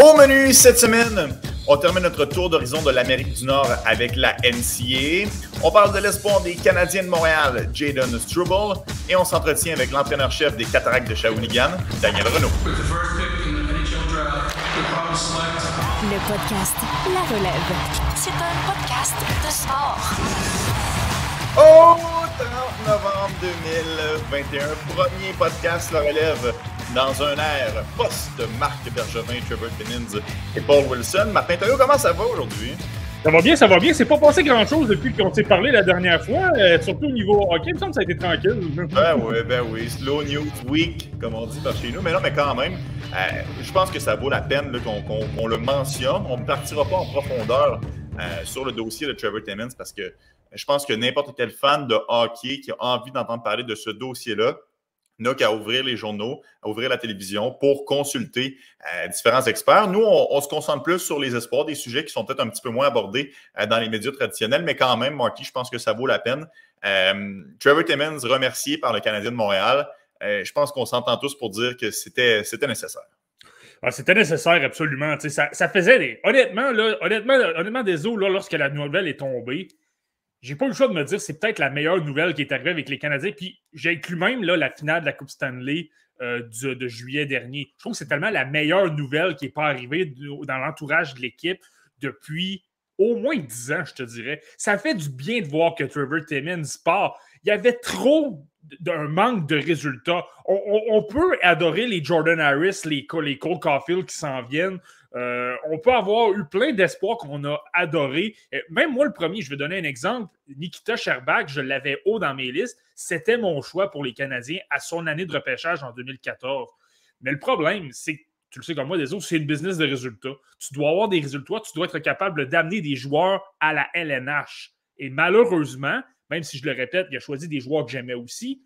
Au menu cette semaine, on termine notre tour d'horizon de l'Amérique du Nord avec la NCA. On parle de l'espoir des Canadiens de Montréal, Jaden Struble, et on s'entretient avec l'entraîneur-chef des Cataractes de Shawinigan, Daniel Renault. Le podcast La Relève. C'est un podcast de sport. Au 30 novembre 2021, premier podcast La Relève dans un air post Marc Bergevin, Trevor Timmins et Paul Wilson. Martin Taillot, comment ça va aujourd'hui? Ça va bien, ça va bien. C'est pas passé grand-chose depuis qu'on s'est parlé la dernière fois, euh, surtout au niveau hockey. Il me semble que ça a été tranquille. ben oui, ben oui. Slow News Week, comme on dit par chez nous. Mais non, mais quand même, euh, je pense que ça vaut la peine qu'on le mentionne. On ne partira pas en profondeur euh, sur le dossier de Trevor Timmins parce que je pense que n'importe quel fan de hockey qui a envie d'entendre parler de ce dossier-là n'a qu'à ouvrir les journaux, à ouvrir la télévision pour consulter euh, différents experts. Nous, on, se concentre plus sur les espoirs, des sujets qui sont peut-être un petit peu moins abordés euh, dans les médias traditionnels, mais quand même, Marky, je pense que ça vaut la peine. Euh, Trevor Timmons, remercié par le Canadien de Montréal, je pense qu'on s'entend tous pour dire que c'était nécessaire. Ah, c'était nécessaire, absolument. Ça, faisait Honnêtement, honnêtement, des eaux, lorsque la nouvelle est tombée, j'ai pas eu le choix de me dire c'est peut-être la meilleure nouvelle qui est arrivée avec les Canadiens. Puis j'ai inclus même là, la finale de la Coupe Stanley euh, de juillet dernier. Je trouve que c'est tellement la meilleure nouvelle qui n'est pas arrivée dans l'entourage de l'équipe depuis au moins dix ans, je te dirais. Ça fait du bien de voir que Trevor Timmins part. Il y avait trop d'un manque de résultats. On, peut adorer les Jordan Harris, les, les Cole Caulfield qui s'en viennent, euh, on peut avoir eu plein d'espoirs qu'on a adoré. Euh, même moi, le premier, je vais donner un exemple. Nikita Sherbak, je l'avais haut dans mes listes. C'était mon choix pour les Canadiens à son année de repêchage en 2014. Mais le problème, c'est que tu le sais comme moi, des autres, c'est une business de résultats. Tu dois avoir des résultats, tu dois être capable d'amener des joueurs à la LNH. Et malheureusement, même si je le répète, il a choisi des joueurs que j'aimais aussi,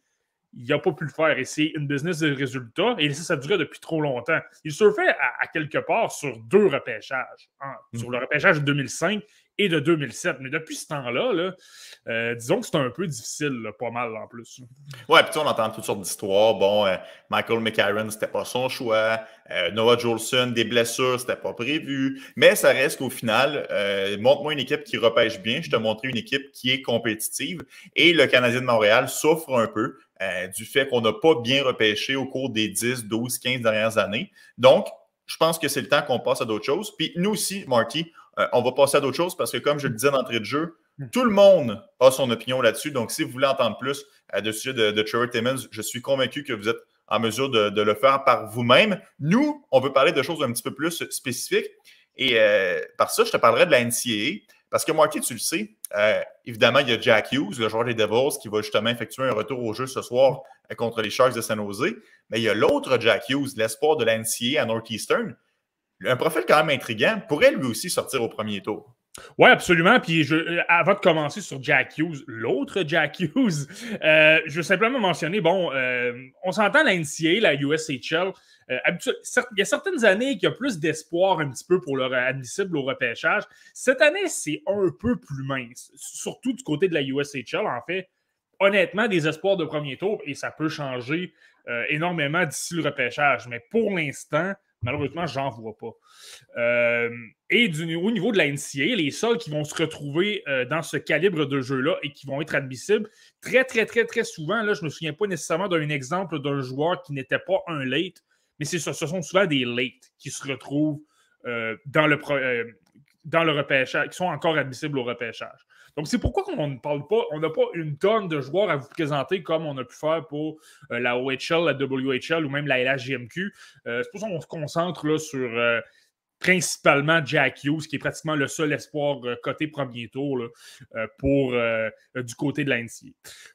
il n'a pas pu le faire. Et c'est une business de résultats. Et ça, ça durait depuis trop longtemps. Il se fait à quelque part sur deux repêchages. Hein, sur le repêchage de 2005 de 2007. Mais depuis ce temps-là, euh, disons que c'est un peu difficile, pas mal en plus. Ouais, puis on entend toutes sortes d'histoires. Bon, euh, Michael McCarron, c'était pas son choix. Euh, Noah Jolson, des blessures, c'était pas prévu. Mais ça reste qu'au final, montre-moi une équipe qui repêche bien. Je te montrer une équipe qui est compétitive. Et le Canadien de Montréal souffre un peu. du fait qu'on n'a pas bien repêché au cours des 10, 12, 15 dernières années. Donc, je pense que c'est le temps qu'on passe à d'autres choses. Puis nous aussi, Marty, euh, on va passer à d'autres choses parce que, comme je le disais d'entrée de jeu, hmm. tout le monde a son opinion là-dessus. Donc, si vous voulez entendre plus à euh, de sujet de, Trevor Timmons, je suis convaincu que vous êtes en mesure de, le faire par vous-même. Nous, on veut parler de choses un petit peu plus spécifiques. Et euh, par ça, je te parlerai de la NCAA. Parce que Marty, tu le sais, évidemment, il y a Jack Hughes, le joueur des Devils, qui va justement effectuer un retour au jeu ce soir contre les Sharks de San Jose. Mais il y a l'autre Jack Hughes, l'espoir de la NCAA à Northeastern, un profil quand même intriguant, pourrait lui aussi sortir au premier tour. Oui, absolument. Puis euh, avant de commencer sur Jack Hughes, l'autre Jack Hughes, euh, je veux simplement mentionner, bon, euh, on s'entend la NCA, la USHL. il y a certaines années qu'il y a plus d'espoir un petit peu pour leur admissible au repêchage. Cette année, c'est un peu plus mince, surtout du côté de la USHL, en fait. Honnêtement, des espoirs de premier tour, et ça peut changer énormément d'ici le repêchage. Mais pour l'instant, Malheureusement, j'en vois pas. Euh, et au niveau de la NCA, les seuls qui vont se retrouver euh, dans ce calibre de jeu-là et qui vont être admissibles, très, très, très, très souvent, là, je ne me souviens pas nécessairement d'un exemple d'un joueur qui n'était pas un late, mais ce sont souvent des late qui se retrouvent euh, dans, le, dans le repêchage, qui sont encore admissibles au repêchage. Donc, c'est pourquoi on ne parle pas, on n'a pas une tonne de joueurs à vous présenter comme on a pu faire pour euh, la OHL, la WHL ou même la LHGMQ. Euh, c'est pour ça qu'on se concentre là, sur euh, principalement Jack Hughes, qui est pratiquement le seul espoir euh, côté premier tour euh, pour euh, du côté de l'NCA.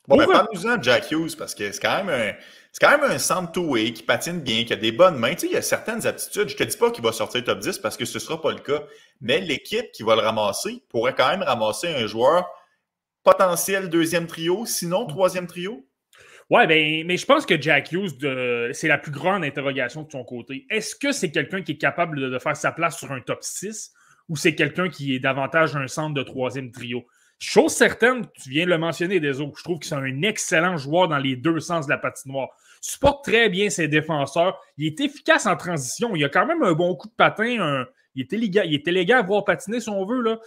Bon, mais ben, parle-nous-en Jack Hughes, parce que c'est quand même un, c'est centre qui patine bien, qui a des bonnes mains. Tu sais, il y a certaines aptitudes. Je ne te dis pas qu'il va sortir top 10 parce que ce ne sera pas le cas. Mais l'équipe qui va le ramasser pourrait quand même ramasser un joueur potentiel deuxième trio, sinon mm. troisième trio. Oui, ben, mais je pense que Jack Hughes, c'est la plus grande interrogation de son côté. Est-ce que c'est quelqu'un qui est capable de, faire sa place sur un top 6 ou c'est quelqu'un qui est davantage un centre de troisième trio? Chose certaine, tu viens de le mentionner, des autres. Je trouve que c'est un excellent joueur dans les deux sens de la patinoire. Supporte très bien ses défenseurs. Il est efficace en transition. Il a quand même un bon coup de patin, il est, élégant, il est élégant à voir patiner si on veut. Là.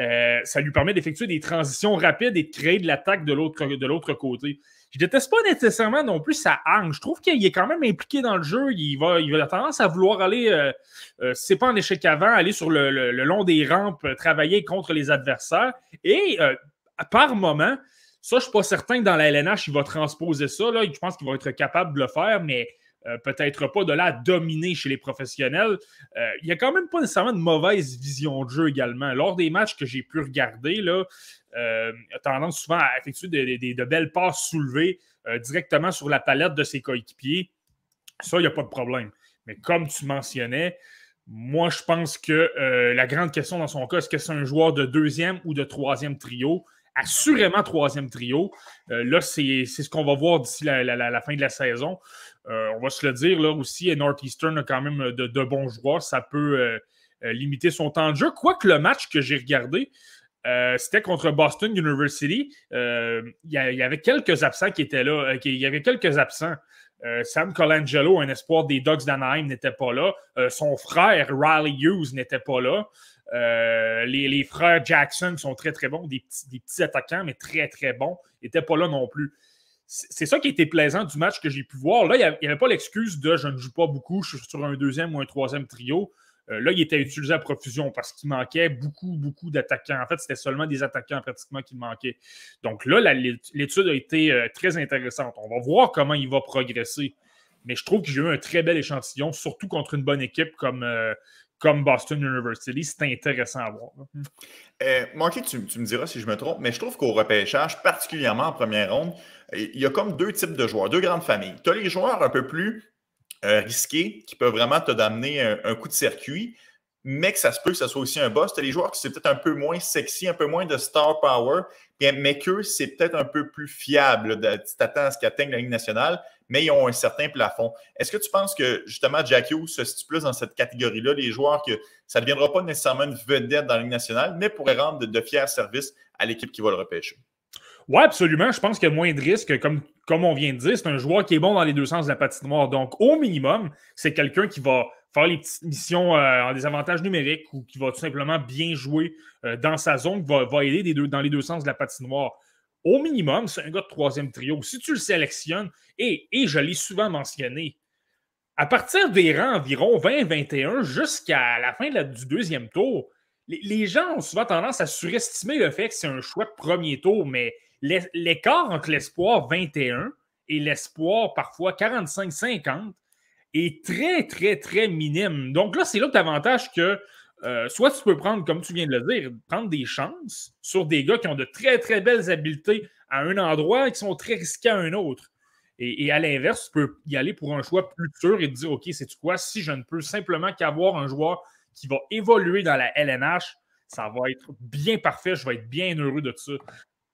Euh, ça lui permet d'effectuer des transitions rapides et de créer de l'attaque de l'autre côté. Je déteste pas nécessairement non plus sa hange. Je trouve qu'il est quand même impliqué dans le jeu. Il va, il a tendance à vouloir aller, euh, euh, c'est pas en échec avant, aller sur le, long des rampes, euh, travailler contre les adversaires. Et par moment, ça, je suis pas certain que dans la LNH, il va transposer ça. Là. Je pense qu'il va être capable de le faire, mais euh, peut-être pas de là à dominer chez les professionnels. Euh, il n'y a quand même pas nécessairement de mauvaise vision de jeu également. Lors des matchs que j'ai pu regarder, là, euh, a tendance souvent à effectuer de, belles passes soulevées directement sur la palette de ses coéquipiers. Ça, il n'y a pas de problème. Mais comme tu mentionnais, moi, je pense que la grande question dans son cas, est-ce que c'est un joueur de deuxième ou de troisième trio? Assurément troisième trio. là, c'est ce qu'on va voir d'ici la fin de la saison. Euh, on va se le dire, là aussi, et Northeastern a quand même euh, de, bons joueurs. Ça peut euh, limiter son temps de jeu. Quoique le match que j'ai regardé, c'était contre Boston University. Il y, avait quelques absents qui étaient là. Il y avait quelques absents. Sam Colangelo, un espoir des Ducks d'Anaheim, n'était pas là. son frère, Riley Hughes, n'était pas là. Les, frères Jackson sont très, très bons, des petits, des petits attaquants, mais très, très bons, n'étaient pas là non plus c'est ça qui était plaisant du match que j'ai pu voir. Là, il n'y avait pas l'excuse de je ne joue pas beaucoup, je suis sur un deuxième ou un troisième trio. Euh, là, il était utilisé à profusion parce qu'il manquait beaucoup, beaucoup d'attaquants. En fait, c'était seulement des attaquants pratiquement qui manquaient. Donc là, l'étude a été euh, très intéressante. On va voir comment il va progresser. Mais je trouve que j'ai eu un très bel échantillon, surtout contre une bonne équipe comme, euh, comme Boston University, c'est intéressant à voir. Euh, tu, me diras si je me trompe, mais je trouve qu'au repêchage, particulièrement en première ronde, il y a comme deux types de joueurs, deux grandes familles. Tu as les joueurs un peu plus euh, risqués qui peuvent vraiment te donner un coup de circuit mais que ça se peut que ça soit aussi un boss. Tu as les joueurs qui c'est peut-être un peu moins sexy, un peu moins de star power, mais que c'est peut-être un peu plus fiable. Tu t'attends à ce qu'ils atteignent la Ligue nationale, mais ils ont un certain plafond. Est-ce que tu penses que, justement, Jack ou se situe plus dans cette catégorie-là, les joueurs que ça ne deviendra pas nécessairement une vedette dans la Ligue nationale, mais pourrait rendre de, fiers services à l'équipe qui va le repêcher? Oui, absolument. Je pense qu'il y a moins de risques. Comme, comme on vient de dire, c'est un joueur qui est bon dans les deux sens de la patinoire. Donc, au minimum, c'est quelqu'un qui va faire les petites missions euh, en désavantage numérique ou qui va tout simplement bien jouer euh, dans sa zone, qui va, va, aider des deux, dans les deux sens de la patinoire. Au minimum, c'est un gars de troisième trio. Si tu le sélectionnes, et, et je l'ai souvent mentionné, à partir des rangs environ 20-21 jusqu'à la fin du deuxième tour, les, gens ont souvent tendance à surestimer le fait que c'est un choix de premier tour, mais l'écart entre l'espoir 21 et l'espoir parfois 45-50 est très, très, très minime. Donc là, c'est l'autre avantage que euh, soit tu peux prendre, comme tu viens de le dire, prendre des chances sur des gars qui ont de très, très belles habiletés à un endroit et qui sont très risqués à un autre. Et, à l'inverse, tu peux y aller pour un choix plus sûr et te dire, OK, c'est quoi, si je ne peux simplement qu'avoir un joueur qui va évoluer dans la LNH, ça va être bien parfait, je vais être bien heureux de ça.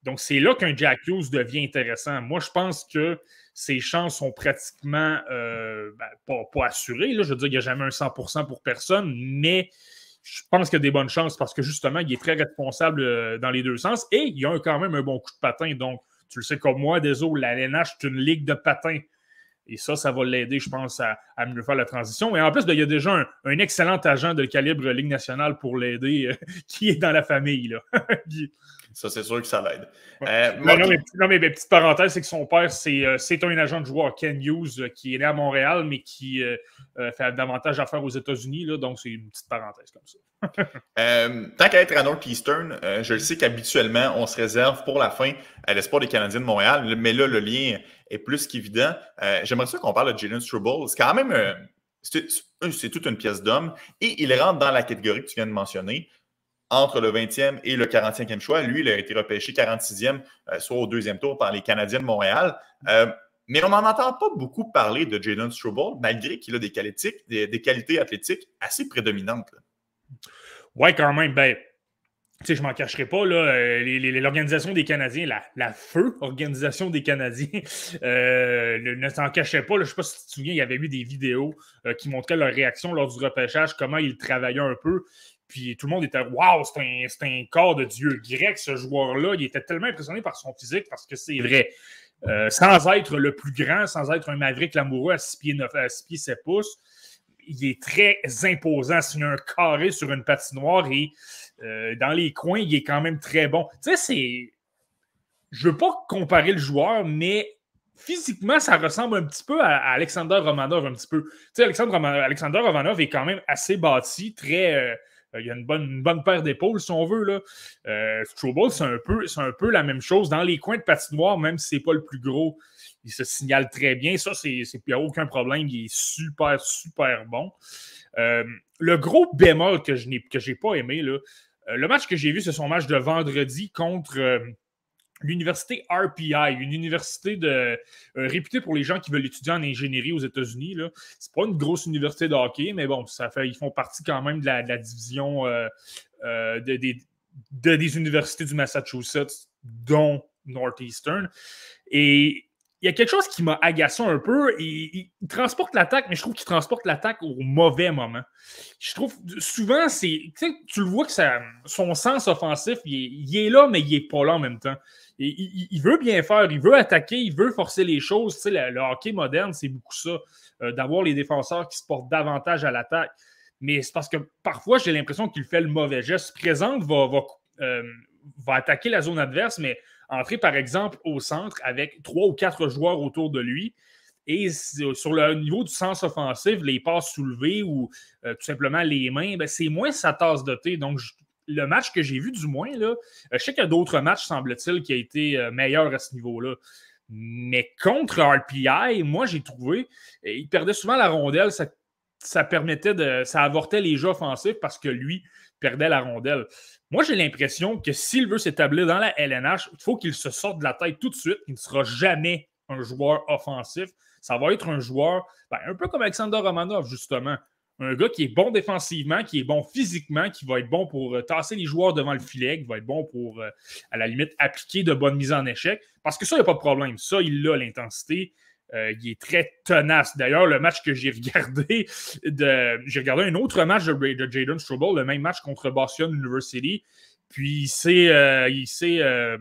Donc, c'est là qu'un Jack Hughes devient intéressant. Moi, je pense que ses chances sont pratiquement euh, ben, pas, assurées. Là. Je veux dire, qu'il n'y a jamais un 100% pour personne, mais je pense qu'il y a des bonnes chances parce que justement, il est très responsable euh, dans les deux sens et il a quand même un bon coup de patin. Donc, tu le sais comme moi, désolé, la LNH est une ligue de patins. Et ça, ça va l'aider, je pense, à, mieux faire la transition. Et en plus, ben, il y a déjà un, excellent agent de calibre Ligue nationale pour l'aider euh, qui est dans la famille. Là. Ça, c'est sûr que ça l'aide. Euh, non, mais, petite parenthèse, c'est que son père, c'est euh, un agent de joueur, Ken Hughes, euh, qui est né à Montréal, mais qui fait davantage affaire aux États-Unis. Donc, c'est une petite parenthèse comme ça. tant qu'à être à Northeastern, je le sais qu'habituellement, on se réserve pour la fin à l'espoir des Canadiens de Montréal, mais là, le lien est plus qu'évident. J'aimerais ça qu'on parle de Jalen Struble. C'est quand même c'est toute une pièce d'homme et il rentre dans la catégorie que tu viens de mentionner entre le 20e et le 45e choix. Lui, il a été repêché 46e, euh, soit au deuxième tour par les Canadiens de Montréal. Euh, mais on n'en entend pas beaucoup parler de Jalen Struble, malgré qu'il a des, qualités, des, qualités athlétiques assez prédominantes. Oui, quand même. Ben, je ne m'en cacherai pas, euh, l'organisation des Canadiens, la, la, feu organisation des Canadiens, ne s'en cachait pas. Je ne sais pas si tu te souviens, il y avait eu des vidéos qui montraient leur réaction lors du repêchage, comment ils travaillaient un peu. Puis tout le monde était Waouh, c'est un, corps de dieu grec, ce joueur-là. Il était tellement impressionné par son physique parce que c'est vrai. Euh, sans être le plus grand, sans être un maverick l'amoureux à 6 pieds, 9, 7 pouces, il est très imposant. C'est un carré sur une patinoire et euh, dans les coins, il est quand même très bon. Tu sais, c'est. Je veux pas comparer le joueur, mais physiquement, ça ressemble un petit peu à, Alexander Romanov, un petit peu. Tu sais, Alexander Romanov est quand même assez bâti, très, euh, euh, il y a une bonne, bonne paire d'épaules, si on veut. Là. Trouble, euh, c'est un, peu, un peu la même chose. Dans les coins de patinoire, même si ce n'est pas le plus gros, il se signale très bien. Ça, c'est n'y a aucun problème. Il est super, super bon. Euh, le gros bémol que je n'ai pas aimé, là, le match que j'ai vu, c'est son match de vendredi contre, l'université RPI, une université de, euh, réputée pour les gens qui veulent étudier en ingénierie aux États-Unis. C'est pas une grosse université de hockey, mais bon, ça fait, ils font partie quand même de la, division euh, euh, des universités du Massachusetts, dont Northeastern. Et il y a quelque chose qui m'a agacé un peu. Il, transporte l'attaque, mais je trouve qu'il transporte l'attaque au mauvais moment. Je trouve souvent, c'est tu le vois que son sens offensif, il est, là, mais il n'est pas là en même temps. il, veut bien faire, il veut attaquer, il veut forcer les choses. Tu sais, le, hockey moderne, c'est beaucoup ça, euh, d'avoir les défenseurs qui se portent davantage à l'attaque. Mais c'est parce que parfois, j'ai l'impression qu'il fait le mauvais geste. Présente va, va, euh, va attaquer la zone adverse, mais entrer, par exemple, au centre avec trois ou quatre joueurs autour de lui. Et euh, sur le niveau du sens offensif, les passes soulevées ou euh, tout simplement les mains, ben, c'est moins sa tasse de thé. Donc, le match que j'ai vu, du moins, là, euh, je sais qu'il y a d'autres matchs, semble-t-il, qui a été meilleur à ce niveau-là. Mais contre RPI, moi, j'ai trouvé, il perdait souvent la rondelle, ça, ça permettait de. ça avortait les jeux offensifs parce que lui perdait la rondelle. Moi, j'ai l'impression que s'il veut s'établir dans la LNH, il faut qu'il se sorte de la tête tout de suite. Il ne sera jamais un joueur offensif. Ça va être un joueur, ben, un peu comme Alexander Romanov, justement. Un gars qui est bon défensivement, qui est bon physiquement, qui va être bon pour euh, tasser les joueurs devant le filet, qui va être bon pour, euh, à la limite, appliquer de bonnes mises en échec. Parce que ça, il n'y a pas de problème. Ça, il a l'intensité. Euh, il est très tenace. D'ailleurs, le match que j'ai regardé, de, j'ai regardé un autre match de, Jaden Struble, le même match contre Boston University. Puis il s'est. Euh, euh,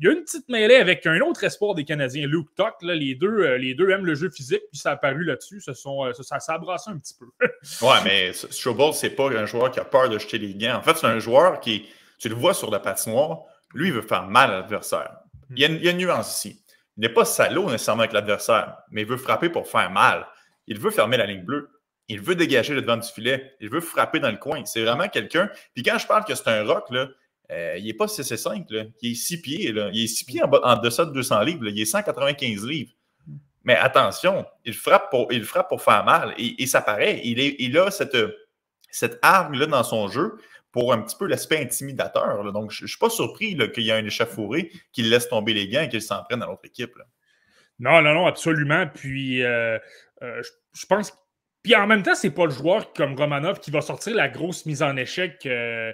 il, y a une petite mêlée avec un autre espoir des Canadiens, Luke Tuck. les, deux, les deux aiment le jeu physique, puis ça a apparu là-dessus. Ça, sont, ça, un petit peu. ouais, mais Struble, c'est pas un joueur qui a peur de jeter les gains. En fait, c'est un joueur qui, tu le vois sur la patinoire, lui, il veut faire mal à l'adversaire. il y a une nuance ici il n'est pas salaud nécessairement avec l'adversaire, mais il veut frapper pour faire mal. Il veut fermer la ligne bleue. Il veut dégager le devant du filet. Il veut frapper dans le coin. C'est vraiment quelqu'un. Puis quand je parle que c'est un rock, euh, là, il n'est pas CC5, il est 6 pieds. Il est 6 pieds en, bas, deçà de 200 livres. Il est 195 livres. Mais attention, il frappe pour, il frappe pour faire mal. Et, ça paraît. Il, est, a cette, cette arme-là dans son jeu pour un petit peu l'aspect intimidateur. Donc, je ne suis pas surpris qu'il y ait un échafouré qui laisse tomber les gants et qu'il s'en prenne à l'autre équipe. Non, non, non, absolument. Puis, euh, euh, je, pense. Puis en même temps, c'est pas le joueur comme Romanov qui va sortir la grosse mise en échec euh,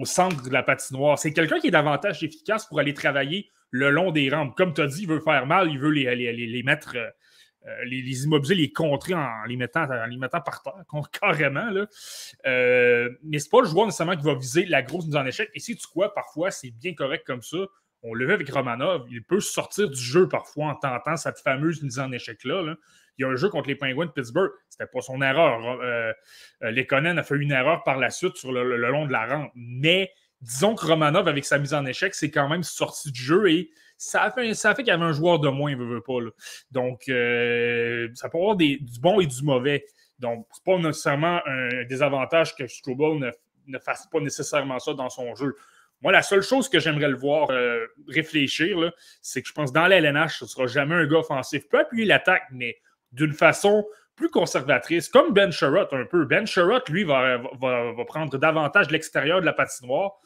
au centre de la patinoire. C'est quelqu'un qui est davantage efficace pour aller travailler le long des rampes. Comme tu as dit, il veut faire mal, il veut les mettre euh, les, immobiliser, les contrer en les mettant, en les par terre, carrément. Là. Euh, mais n'est pas le joueur nécessairement qui va viser la grosse mise en échec. Et si tu quoi, parfois, c'est bien correct comme ça. On le vu avec Romanov, il peut sortir du jeu parfois en tentant cette fameuse mise en échec-là. Il y a un jeu contre les Pingouins de Pittsburgh, c'était pas son erreur. Les euh, Lekonen a fait une erreur par la suite sur le, long de la rampe. Mais disons que Romanov, avec sa mise en échec, c'est quand même sorti du jeu et ça fait, fait qu'il y avait un joueur de moins, il veut, veut pas. Donc, euh, ça peut avoir du bon et du mauvais. Donc, c'est pas nécessairement un désavantage que Strobel ne, fasse pas nécessairement ça dans son jeu. Moi, la seule chose que j'aimerais le voir euh, réfléchir, c'est que je pense que dans l'LNH, ce ne sera jamais un gars offensif. Peut appuyer l'attaque, mais d'une façon plus conservatrice, comme Ben Sherrod un peu. Ben Sherrod, lui, va, va prendre davantage l'extérieur de la patinoire.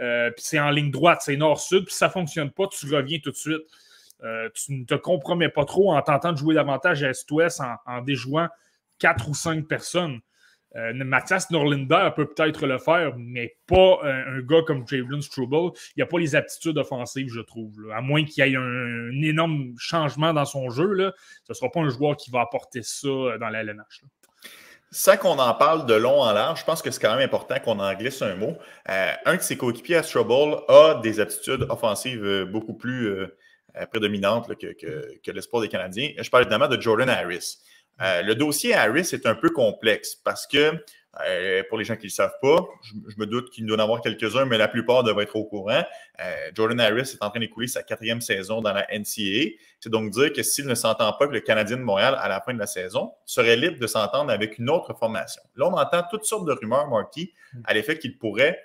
Euh, puis c'est en ligne droite, c'est nord-sud, puis ça ne fonctionne pas, tu reviens tout de suite. Euh, tu ne te compromets pas trop en tentant de jouer davantage à Est-Ouest en, en, déjouant quatre ou cinq personnes. Euh, Mathias Norlinder peut peut-être le faire, mais pas un, gars comme Javelin Struble. Il n'a pas les aptitudes offensives, je trouve. À moins qu'il y ait un, énorme changement dans son jeu, ce ne sera pas un joueur qui va apporter ça dans la LNH. Ça qu'on en parle de long en large, je pense que c'est quand même important qu'on en glisse un mot. Euh, un de ses coéquipiers à Trouble a des aptitudes offensives euh, beaucoup plus euh, prédominantes que, l'espoir des Canadiens. Je parle évidemment de Jordan Harris. le dossier Harris est un peu complexe parce que euh, pour les gens qui ne le savent pas, je, me doute qu'il doit en avoir quelques-uns, mais la plupart devraient être au courant. Euh, Jordan Harris est en train d'écouler sa quatrième saison dans la NCAA. C'est donc dire que s'il ne s'entend pas avec le Canadien de Montréal à la fin de la saison, serait libre de s'entendre avec une autre formation. Là, on entend toutes sortes de rumeurs, Marky, à l'effet qu'il pourrait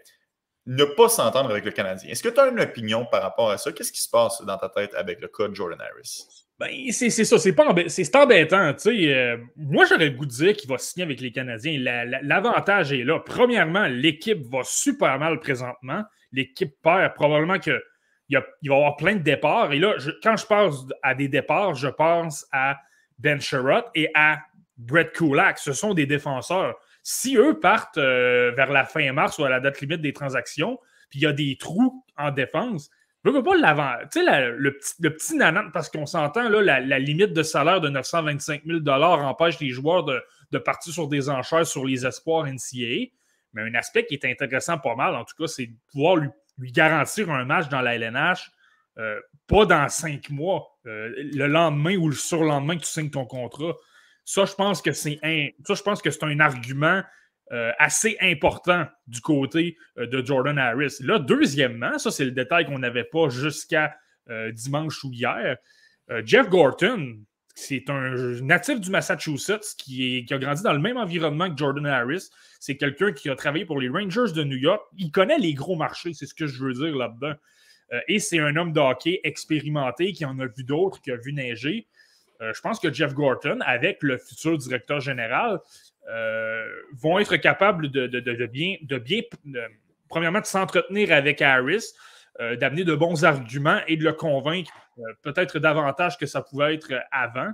ne pas s'entendre avec le Canadien. Est-ce que tu as une opinion par rapport à ça? Qu'est-ce qui se passe dans ta tête avec le cas de Jordan Harris? Ben, c'est ça, c'est embêtant. Euh, moi, j'aurais le goût de dire qu'il va signer avec les Canadiens. L'avantage est là. Premièrement, l'équipe va super mal présentement. L'équipe perd. Probablement qu'il il va y avoir plein de départs. Et là, quand je pense à des départs, je pense à Ben Sherrod et à Brett Kulak. Ce sont des défenseurs. Si eux partent euh, vers la fin mars ou à la date limite des transactions, puis il y a des trous en défense, l'avant. le, petit, le petit nanan, parce qu'on s'entend, là, la, limite de salaire de 925 000 empêche les joueurs de, partir sur des enchères sur les espoirs NCAA. Mais un aspect qui est intéressant pas mal, en tout cas, c'est de pouvoir lui, lui, garantir un match dans la LNH, euh, pas dans cinq mois, euh, le lendemain ou le surlendemain que tu signes ton contrat. Ça, je pense que c'est ça, je pense que c'est un argument euh, assez important du côté euh, de Jordan Harris. Là, deuxièmement, ça c'est le détail qu'on n'avait pas jusqu'à euh, dimanche ou hier, Jeff Gorton, c'est un natif du Massachusetts qui, a grandi dans le même environnement que Jordan Harris. C'est quelqu'un qui a travaillé pour les Rangers de New York. Il connaît les gros marchés, c'est ce que je veux dire là-dedans. et c'est un homme de hockey expérimenté qui en a vu d'autres, qui a vu neiger. je pense que Jeff Gorton, avec le futur directeur général, euh, vont être capables de, bien, de premièrement, de s'entretenir avec Harris, euh, d'amener de bons arguments et de le convaincre euh, peut-être davantage que ça pouvait être avant,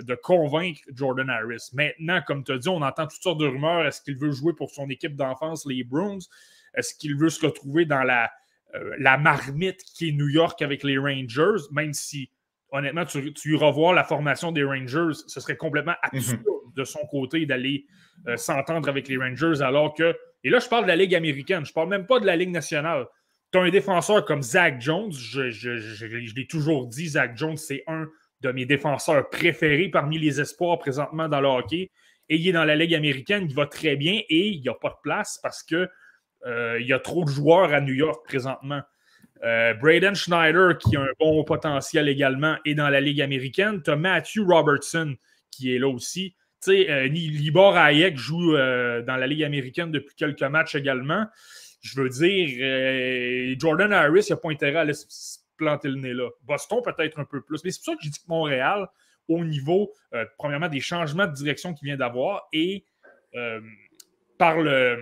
de convaincre Jordan Harris. Maintenant, comme tu as dit, on entend toutes sortes de rumeurs. Est-ce qu'il veut jouer pour son équipe d'enfance, les Bruins? Est-ce qu'il veut se retrouver dans la, la marmite qui est New York avec les Rangers, même si honnêtement, tu, revois la formation des Rangers, ce serait complètement absurde mhm. de son côté d'aller euh, s'entendre avec les Rangers alors que. Et là, je parle de la Ligue américaine, je ne parle même pas de la Ligue nationale. Tu as un défenseur comme Zach Jones, je, l'ai toujours dit, Zach Jones, c'est un de mes défenseurs préférés parmi les espoirs présentement dans le hockey. Et il est dans la Ligue américaine, il va très bien et il n'y a pas de place parce que euh, il y a trop de joueurs à New York présentement. Euh, Braden Schneider, qui a un bon potentiel également, est dans la Ligue américaine. Tu as Matthew Robertson, qui est là aussi. Tu euh, Libor Hayek joue euh, dans la Ligue américaine depuis quelques matchs également. Je veux dire, Jordan Harris n'a pas intérêt à se planter le nez là. Boston, peut-être un peu plus. Mais c'est pour ça que je dis que Montréal, au niveau, premièrement, des changements de direction qu'il vient d'avoir et par le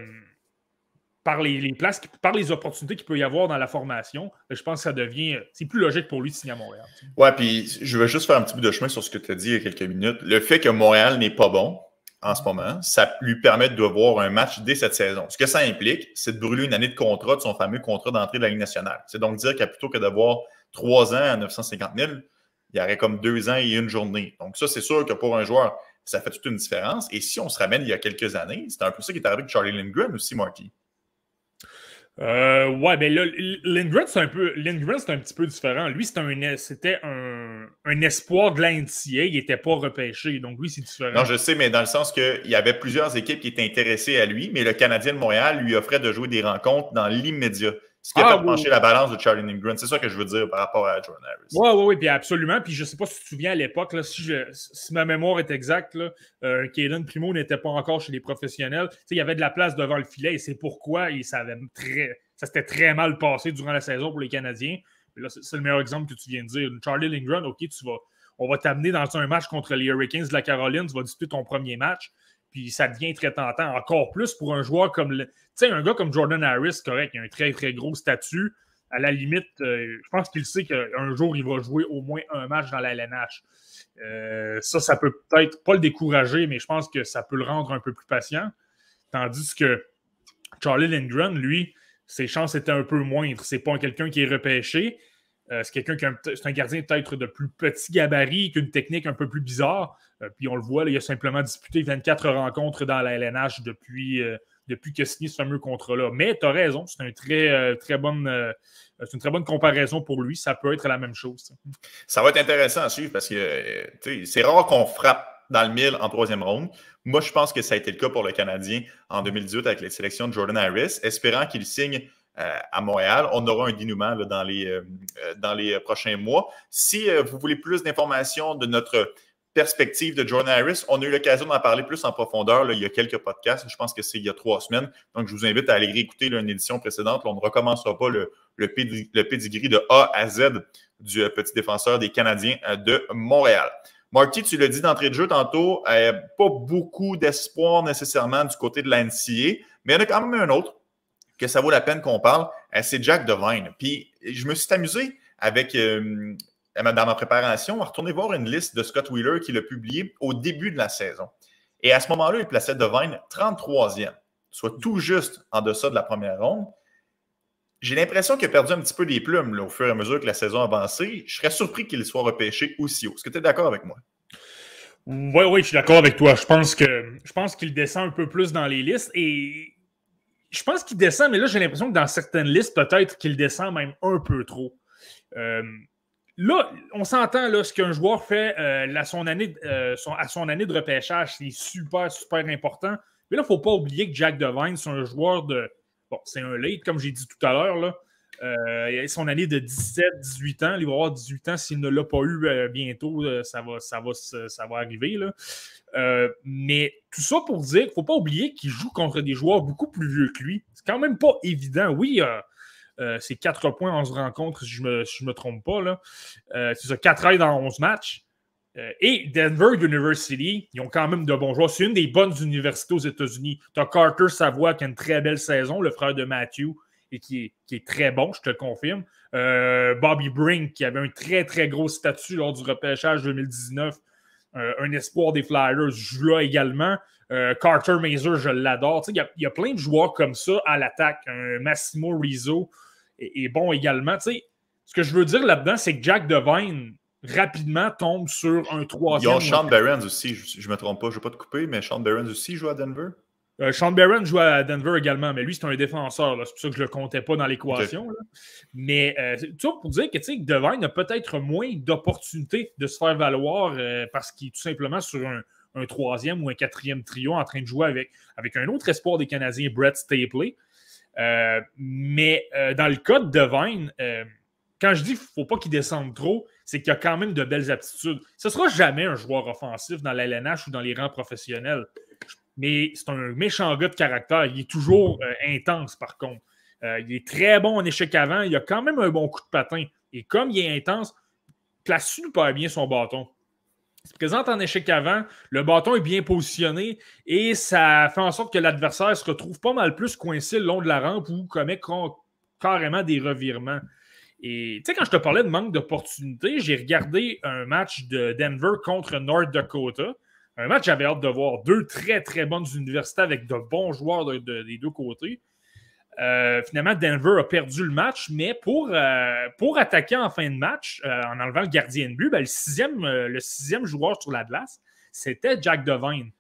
par les, places, par les opportunités qu'il peut y avoir dans la formation, ben, je pense que ça devient. Euh, c'est plus logique pour lui de signer à Montréal. Oui, puis je veux juste faire un petit peu de chemin sur ce que tu as dit il y a quelques minutes. Le fait que Montréal n'est pas bon en ce moment, ça lui permet de voir un match dès cette saison. Ce que ça implique, c'est de brûler une année de contrat de son fameux contrat d'entrée de la Ligue nationale. C'est donc dire qu'à plutôt que d'avoir trois ans à 950 000, il y aurait comme deux ans et une journée. Donc, ça, c'est sûr que pour un joueur, ça fait toute une différence. Et si on se ramène il y a quelques années, c'est un peu ça qui est arrivé avec Charlie Lindgren aussi, Marty. Euh, ouais, ben là, Lindgren, c'est un peu. Lindgren, c'est un petit peu différent. Lui, c'était un, espoir de l'NCA. Il n'était pas repêché. Donc, lui, c'est différent. Non, je sais, mais dans le sens qu'il y avait plusieurs équipes qui étaient intéressées à lui, mais le Canadien de Montréal lui offrait de jouer des rencontres dans l'immédiat ce qui a ah, la balance de Charlie Lindgren, C'est ça que je veux dire par rapport à Jordan Harris. Oui, oui, oui, puis absolument. Puis je ne sais pas si tu te souviens à l'époque, si, si, ma mémoire est exacte, là, euh, Primo n'était pas encore chez les professionnels. il y avait de la place devant le filet et c'est pourquoi il très, ça s'était très mal passé durant la saison pour les Canadiens. Mais là, c'est le meilleur exemple que tu viens de dire. Charlie Lindgren, OK, tu vas, on va t'amener dans un match contre les Hurricanes de la Caroline, tu vas disputer ton premier match puis ça devient très tentant. Encore plus pour un joueur comme. Tu sais, un gars comme Jordan Harris, correct, il a un très, très gros statut. À la limite, euh, je pense qu'il sait qu'un jour, il va jouer au moins un match dans la LNH. Euh, ça, ça peut peut-être pas le décourager, mais je pense que ça peut le rendre un peu plus patient. Tandis que Charlie Lindgren, lui, ses chances étaient un peu moindres. C'est pas quelqu'un qui est repêché. Euh, c'est quelqu'un qui un, un gardien peut-être de plus petit gabarit, qu'une technique un peu plus bizarre. Euh, puis on le voit, il a simplement disputé 24 rencontres dans la LNH depuis, euh, depuis qu'il a signé ce fameux contrat-là. Mais tu as raison, c'est un très, euh, très bonne, une très bonne comparaison pour lui. Ça peut être la même chose. Ça, va être intéressant à suivre parce que c'est rare qu'on frappe dans le mille en troisième ronde. Moi, je pense que ça a été le cas pour le Canadien en 2018 avec les sélections de Jordan Harris, espérant qu'il signe à Montréal. On aura un dénouement dans, les, dans les prochains mois. Si vous voulez plus d'informations de notre perspective de Jordan Harris. On a eu l'occasion d'en parler plus en profondeur il y a quelques podcasts. Je pense que c'est il y a trois semaines. Donc, je vous invite à aller réécouter une édition précédente. on ne recommencera pas le, le, pedigree de A à Z du euh, petit défenseur des Canadiens euh, de Montréal. Marty, tu l'as dit d'entrée de jeu tantôt, euh, pas beaucoup d'espoir nécessairement du côté de l'NCA, mais il y en a quand même un autre que ça vaut la peine qu'on parle, c'est Jack Devine. Puis je me suis amusé avec dans eh, ma préparation, on retourner voir une liste de Scott Wheeler qu'il a publiée au début de la saison. Et à ce moment-là, il plaçait Devine 33e, soit tout juste en deçà de la première ronde. J'ai l'impression qu'il a perdu un petit peu des plumes au fur et à mesure que la saison avançait. Je serais surpris qu'il soit repêché aussi haut. Est-ce que tu es d'accord avec moi? Oui, oui, je suis d'accord avec toi. Je pense que je pense qu'il descend un peu plus dans les listes et je pense qu'il descend, mais là, j'ai l'impression que dans certaines listes, peut-être qu'il descend même un peu trop. Euh, Là, on s'entend, là, ce qu'un joueur fait euh, euh, à, son année, de repêchage, c'est super, super important. Mais là, il ne faut pas oublier que Jack Devine, c'est un joueur de. Bon, c'est un late, comme j'ai dit tout à l'heure. Là. Euh, a son année de 17-18 ans, il va avoir 18 ans. S'il ne l'a pas eu bientôt, ça, va, ça, va, arriver. mais tout ça pour dire qu'il ne faut pas oublier qu'il joue contre des joueurs beaucoup plus vieux que lui. C'est quand même pas évident. Oui, euh, c'est 4 points en 11 rencontres, si je ne me, trompe pas. Là. Euh, c'est ça, 4 ailes dans 11 matchs. Euh, et Denver University, ils ont quand même de bons joueurs. C'est une des bonnes universités aux États-Unis. Tu as Carter Savoie qui a une très belle saison, le frère de Matthew, et qui est, très bon, je te le confirme. Bobby Brink, qui avait un très, très gros statut lors du repêchage 2019, un espoir des Flyers, je là également. Carter Mazur, je l'adore. Il y, a plein de joueurs comme ça à l'attaque. Massimo Rizzo, et bon également. Tu sais, ce que je veux dire là-dedans, c'est que Jack Devine rapidement tombe sur un troisième. Il y a Sean Barons aussi, je, ne me trompe pas, je ne vais pas te couper, mais Sean Barons aussi joue à Denver. Euh, Sean Barron joue à Denver également, mais lui, c'est un défenseur. C'est pour ça que je ne le comptais pas dans l'équation. Mais euh, tu tout pour dire que, Devine a peut-être moins d'opportunités de se faire valoir euh, parce qu'il est tout simplement sur un, un, troisième ou un quatrième trio en train de jouer avec, avec un autre espoir des Canadiens, Brett Stapley. Euh, mais euh, dans le cas de Devine, euh, quand je dis qu'il ne faut pas qu'il descende trop, c'est qu'il a quand même de belles aptitudes. Ce ne sera jamais un joueur offensif dans l'LNH ou dans les rangs professionnels. Mais c'est un méchant gars de caractère. Il est toujours intense, par contre. il est très bon en échec avant. Il a quand même un bon coup de patin. Et comme il est intense, place super bien son bâton se présente en échec avant, le bâton est bien positionné et ça fait en sorte que l'adversaire se retrouve pas mal plus coincé le long de la rampe ou commet carrément des revirements. Et tu sais, quand je te parlais de manque d'opportunités, j'ai regardé un match de Denver contre North Dakota. Un match j'avais hâte de voir. Deux très, très bonnes universités avec de bons joueurs des deux côtés. Euh, finalement, Denver a perdu le match, mais pour, euh, pour attaquer en fin de match, euh, en enlevant le gardien de but, ben, le, sixième, joueur sur la glace, c'était Jack Devine.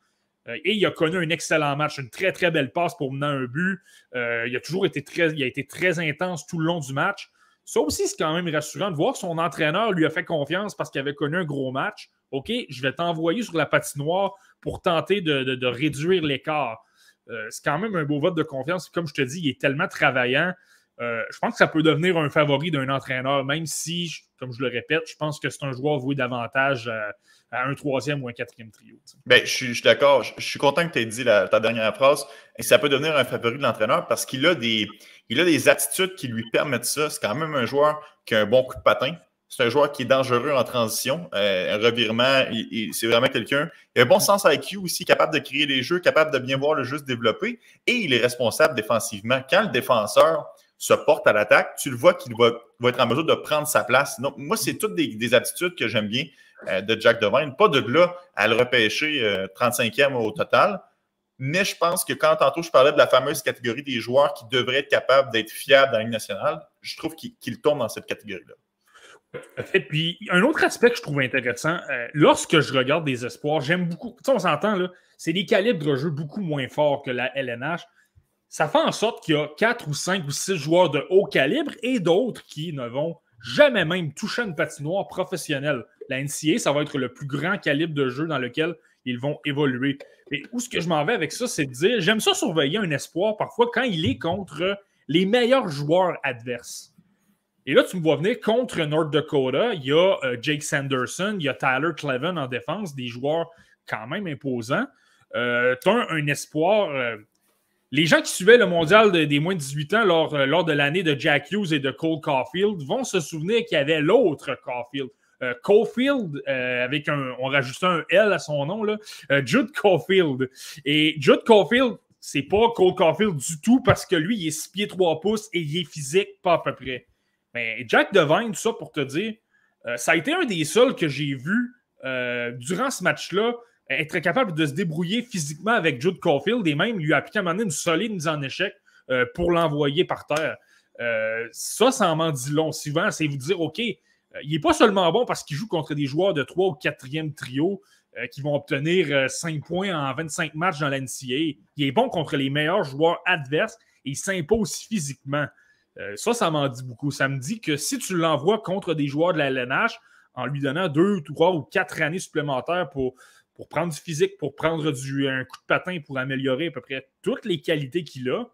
et il a connu un excellent match, une très, très belle passe pour mener un but. il a toujours été très, il a été très intense tout le long du match. Ça aussi, c'est quand même rassurant de voir que son entraîneur lui a fait confiance parce qu'il avait connu un gros match. OK, je vais t'envoyer sur la patinoire pour tenter de réduire l'écart. Euh, c'est quand même un beau vote de confiance. Comme je te dis, il est tellement travaillant. Euh, je pense que ça peut devenir un favori d'un entraîneur, même si, comme je le répète, je pense que c'est un joueur voué davantage à, un troisième ou un quatrième trio. Ben, je, suis, d'accord. Je, suis content que tu aies dit ta dernière phrase. ça peut devenir un favori de l'entraîneur parce qu'il a, a des attitudes qui lui permettent ça. C'est quand même un joueur qui a un bon coup de patin. C'est un joueur qui est dangereux en transition, euh, un revirement. c'est vraiment quelqu'un. Il a un bon sens IQ aussi, capable de créer des jeux, capable de bien voir le jeu se développer. Et il est responsable défensivement. Quand le défenseur se porte à l'attaque, tu le vois qu'il va, être en mesure de prendre sa place. Donc, moi, c'est toutes des, attitudes que j'aime bien euh, de Jack Devine. Pas de là à le repêcher 35e euh, au total. Mais je pense que quand tantôt je parlais de la fameuse catégorie des joueurs qui devraient être capables d'être fiables dans la nationale, je trouve qu'il tombe dans cette catégorie-là puis, un autre aspect que je trouve intéressant, euh, lorsque je regarde des espoirs, j'aime beaucoup, tu sais, on s'entend, là, c'est des calibres de jeu beaucoup moins forts que la LNH. Ça fait en sorte qu'il y a 4 ou 5 ou 6 joueurs de haut calibre et d'autres qui ne vont jamais même toucher une patinoire professionnelle. La NCA, ça va être le plus grand calibre de jeu dans lequel ils vont évoluer. Et où ce que je m'en vais avec ça, c'est de dire, j'aime ça surveiller un espoir parfois quand il est contre les meilleurs joueurs adverses. Et là, tu me vois venir contre North Dakota. Il y a euh, Jake Sanderson, il y a Tyler Clevin en défense, des joueurs quand même imposants. Euh, tu as un, espoir. Euh, les gens qui suivaient le mondial des moins de 18 ans euh, lors, de l'année de Jack Hughes et de Cole Caulfield vont se souvenir qu'il y avait l'autre Caulfield. Caulfield, avec on rajoutait un L à son nom, là, Jude Caulfield. Et Jude Caulfield, c'est pas Cole Caulfield du tout parce que lui, il est 6 pieds 3 pouces et il est physique, pas à peu près. Ben, Jack Devine, ça pour te dire, euh, ça a été un des seuls que j'ai vu euh, durant ce match-là être capable de se débrouiller physiquement avec Jude Caulfield et même lui appliquer à une solide mise en échec euh, pour l'envoyer par terre. ça, ça en m'en dit long. Souvent, c'est vous dire, OK, il n'est pas seulement bon parce qu'il joue contre des joueurs de 3 ou 4e trio qui vont obtenir 5 points en 25 matchs dans l'NCA. Il est bon contre les meilleurs joueurs adverses et il s'impose physiquement. Euh, ça, ça m'en dit beaucoup. Ça me dit que si tu l'envoies contre des joueurs de la LNH, en lui donnant deux, trois ou quatre années supplémentaires pour, pour prendre du physique, pour prendre du, un coup de patin, pour améliorer à peu près toutes les qualités qu'il a,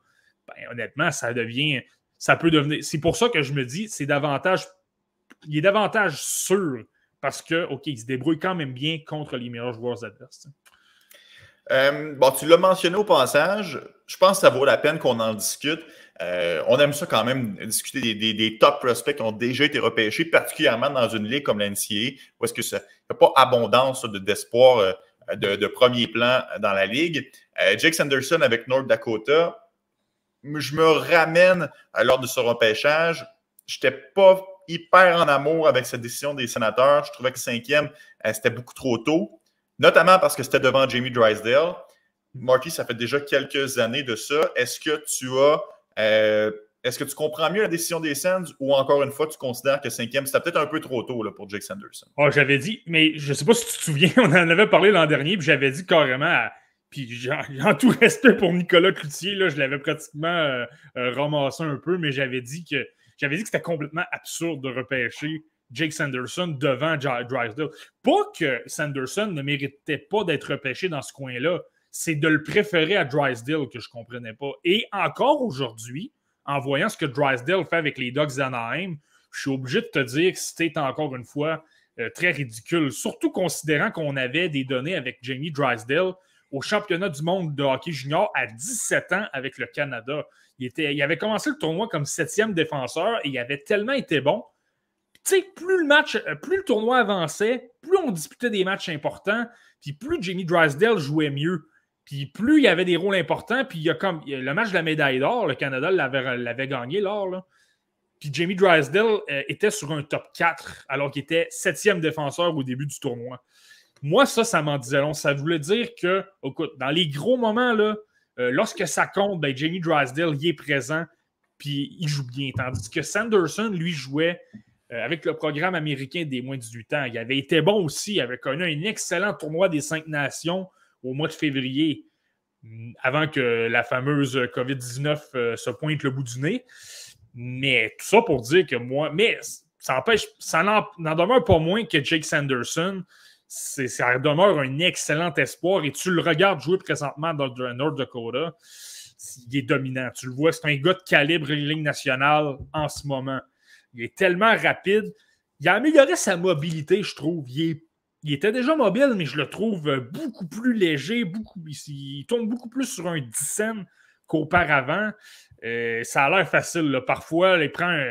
ben, honnêtement, ça devient. Ça peut devenir. C'est pour ça que je me dis, c'est davantage. Il est davantage sûr parce que, OK, il se débrouille quand même bien contre les meilleurs joueurs adverses. Euh, bon, tu l'as mentionné au passage. Je pense que ça vaut la peine qu'on en discute. Euh, on aime ça quand même, discuter des, top prospects qui ont déjà été repêchés, particulièrement dans une ligue comme l'NCA. où est-ce que ça n'y a pas abondance d'espoir euh, de, premier plan dans la ligue. Euh, Jake Sanderson avec North Dakota, je me ramène lors de ce repêchage. Je n'étais pas hyper en amour avec cette décision des sénateurs. Je trouvais que cinquième, c'était beaucoup trop tôt, notamment parce que c'était devant Jamie Drysdale. Marquis, ça fait déjà quelques années de ça. Est-ce que tu as euh, est-ce que tu comprends mieux la décision des Sands ou encore une fois, tu considères que cinquième, c'était peut-être un peu trop tôt là, pour Jake Sanderson? Oh, j'avais dit, mais je ne sais pas si tu te souviens, on en avait parlé l'an dernier, puis j'avais dit carrément Puis en tout respect pour Nicolas Cloutier, là, je l'avais pratiquement euh, euh, ramassé un peu, mais j'avais dit que j'avais dit que c'était complètement absurde de repêcher Jake Sanderson devant Drysdale. Pas que Sanderson ne méritait pas d'être repêché dans ce coin-là, c'est de le préférer à Drysdale que je ne comprenais pas. Et encore aujourd'hui, en voyant ce que Drysdale fait avec les Ducks d'Anaheim, je suis obligé de te dire que c'était encore une fois euh, très ridicule, surtout considérant qu'on avait des données avec Jamie Drysdale au championnat du monde de hockey junior à 17 ans avec le Canada. Il, était, il avait commencé le tournoi comme septième défenseur et il avait tellement été bon. Tu sais, plus le match, euh, plus le tournoi avançait, plus on disputait des matchs importants, puis plus Jamie Drysdale jouait mieux. Puis plus il y avait des rôles importants, puis il y a comme le match de la médaille d'or, le Canada l'avait gagné l'or. Puis Jamie Drysdale euh, était sur un top 4 alors qu'il était septième défenseur au début du tournoi. Moi, ça, ça m'en disait long. Ça voulait dire que, oh, écoute, dans les gros moments, là, euh, lorsque ça compte, ben, Jamie Drysdale y est présent puis il joue bien. Tandis que Sanderson, lui, jouait euh, avec le programme américain des moins de 18 ans. Il avait été bon aussi, il avait connu un excellent tournoi des cinq nations au mois de février, mm, avant que la fameuse COVID-19 euh, se pointe le bout du nez. Mais tout ça pour dire que moi, mais ça empêche, ça n'en demeure pas moins que Jake Sanderson, ça demeure un excellent espoir et tu le regardes jouer présentement dans le North Dakota. Il est dominant. Tu le vois, c'est un gars de calibre ligne nationale en ce moment. Il est tellement rapide. Il a amélioré sa mobilité, je trouve. Il est il était déjà mobile, mais je le trouve euh, beaucoup plus léger, beaucoup, il, tourne beaucoup plus sur un 10 qu'auparavant. Euh, ça a l'air facile. Parfois, il prend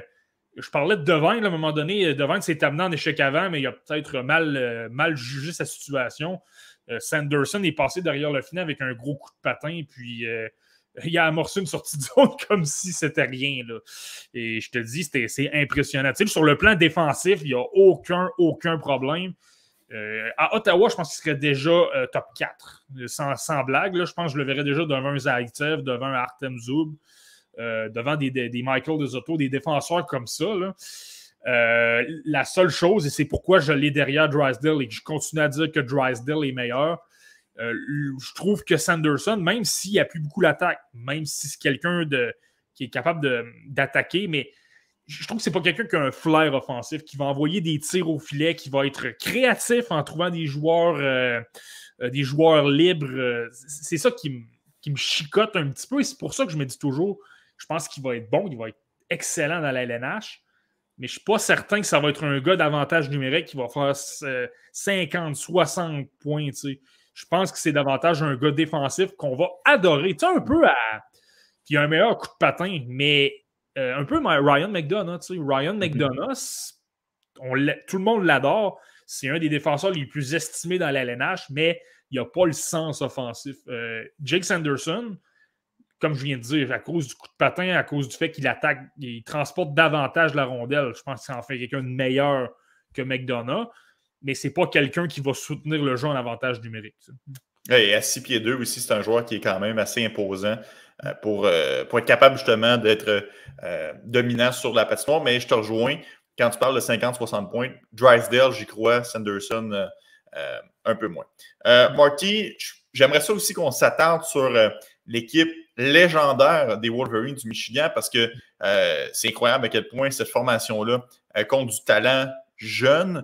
Je parlais de Devine à un moment donné. Euh, Devine s'est amené en échec avant, mais il a peut-être mal, mal jugé sa situation. Sanderson est passé derrière le final avec un gros coup de patin, puis il a amorcé une sortie de zone comme si c'était rien. Et je te dis, c'est impressionnant. sur le plan défensif, il n'y a aucun, aucun problème. Euh, à Ottawa, je pense qu'il serait déjà euh, top 4, sans, blague. je pense que je le verrais déjà devant un Zaitsev, devant Artem Zub, euh, devant des, Michael Desoto, des défenseurs comme ça. la seule chose, et c'est pourquoi je l'ai derrière Drysdale et que je continue à dire que Drysdale est meilleur, je trouve que Sanderson, même s'il n'a plus beaucoup l'attaque, même si c'est quelqu'un qui est capable d'attaquer, mais je trouve que c'est pas quelqu'un qui a un flair offensif, qui va envoyer des tirs au filet, qui va être créatif en trouvant des joueurs, euh, euh, des joueurs libres. C'est ça qui, me chicote un petit peu. Et c'est pour ça que je me dis toujours, je pense qu'il va être bon, il va être excellent dans la LNH. Mais je ne suis pas certain que ça va être un gars d'avantage numérique qui va faire 50, 60 euh, points. Je pense que c'est davantage un gars défensif qu'on va adorer. Tu un peu à. a un meilleur coup de patin, mais euh, un peu Ryan McDonough. Ryan mhm. McDonough, on tout le monde l'adore. C'est un des défenseurs les plus estimés dans l'LNH, mais il n'a pas le sens offensif. Euh, Jake Sanderson, comme je viens de dire, à cause du coup de patin, à cause du fait qu'il attaque, il transporte davantage la rondelle, je pense que c'est en fait quelqu'un de meilleur que McDonough, mais ce n'est pas quelqu'un qui va soutenir le jeu en avantage numérique. Et à 6 pieds 2 aussi, c'est un joueur qui est quand même assez imposant euh, pour, euh, pour être capable justement d'être euh, dominant sur la patinoire. Mais je te rejoins quand tu parles de 50-60 points. Drysdale, j'y crois. Sanderson, un peu moins. Marty, j'aimerais ça aussi qu'on s'attarde sur l'équipe légendaire des Wolverines du Michigan parce que c'est incroyable à quel point cette formation-là compte du talent jeune.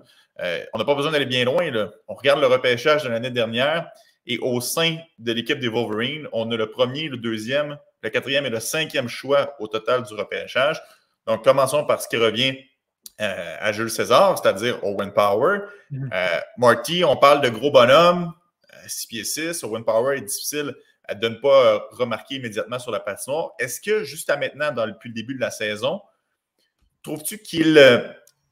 on n'a pas besoin d'aller bien loin. On regarde le repêchage de l'année dernière. Et au sein de l'équipe des Wolverines, on a le premier, le deuxième, le quatrième et le cinquième choix au total du repêchage. Donc, commençons par ce qui revient euh, à Jules César, c'est-à-dire Owen Power. Mhm. Euh, Marty, on parle de gros bonhomme, 6 euh, pieds 6. Owen Power est difficile de ne pas remarquer immédiatement sur la patinoire. Est-ce que, juste à maintenant, dans, depuis le début de la saison, trouves-tu qu'il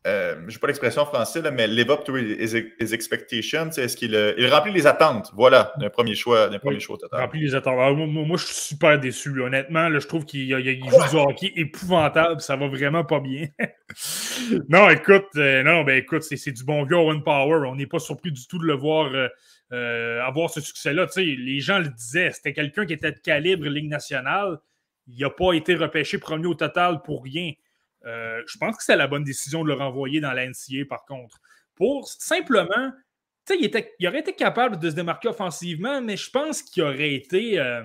euh, ne pas l'expression française, mais live up to his, expectations, est-ce qu'il il remplit les attentes, voilà, d'un premier choix, d'un premier Remplit les attentes. Ah, moi, je suis super déçu, honnêtement. je trouve qu'il joue du hockey épouvantable, ça va vraiment pas bien. non, écoute, euh, non, ben écoute, c'est du bon vieux One Power. On n'est pas surpris du tout de le voir euh, euh, avoir ce succès-là. Les gens le disaient, c'était quelqu'un qui était de calibre Ligue nationale. Il n'a pas été repêché premier au total pour rien. Euh, je pense que c'est la bonne décision de le renvoyer dans la par contre. Pour simplement, tu sais, il, aurait été capable de se démarquer offensivement, mais je pense qu'il aurait été euh,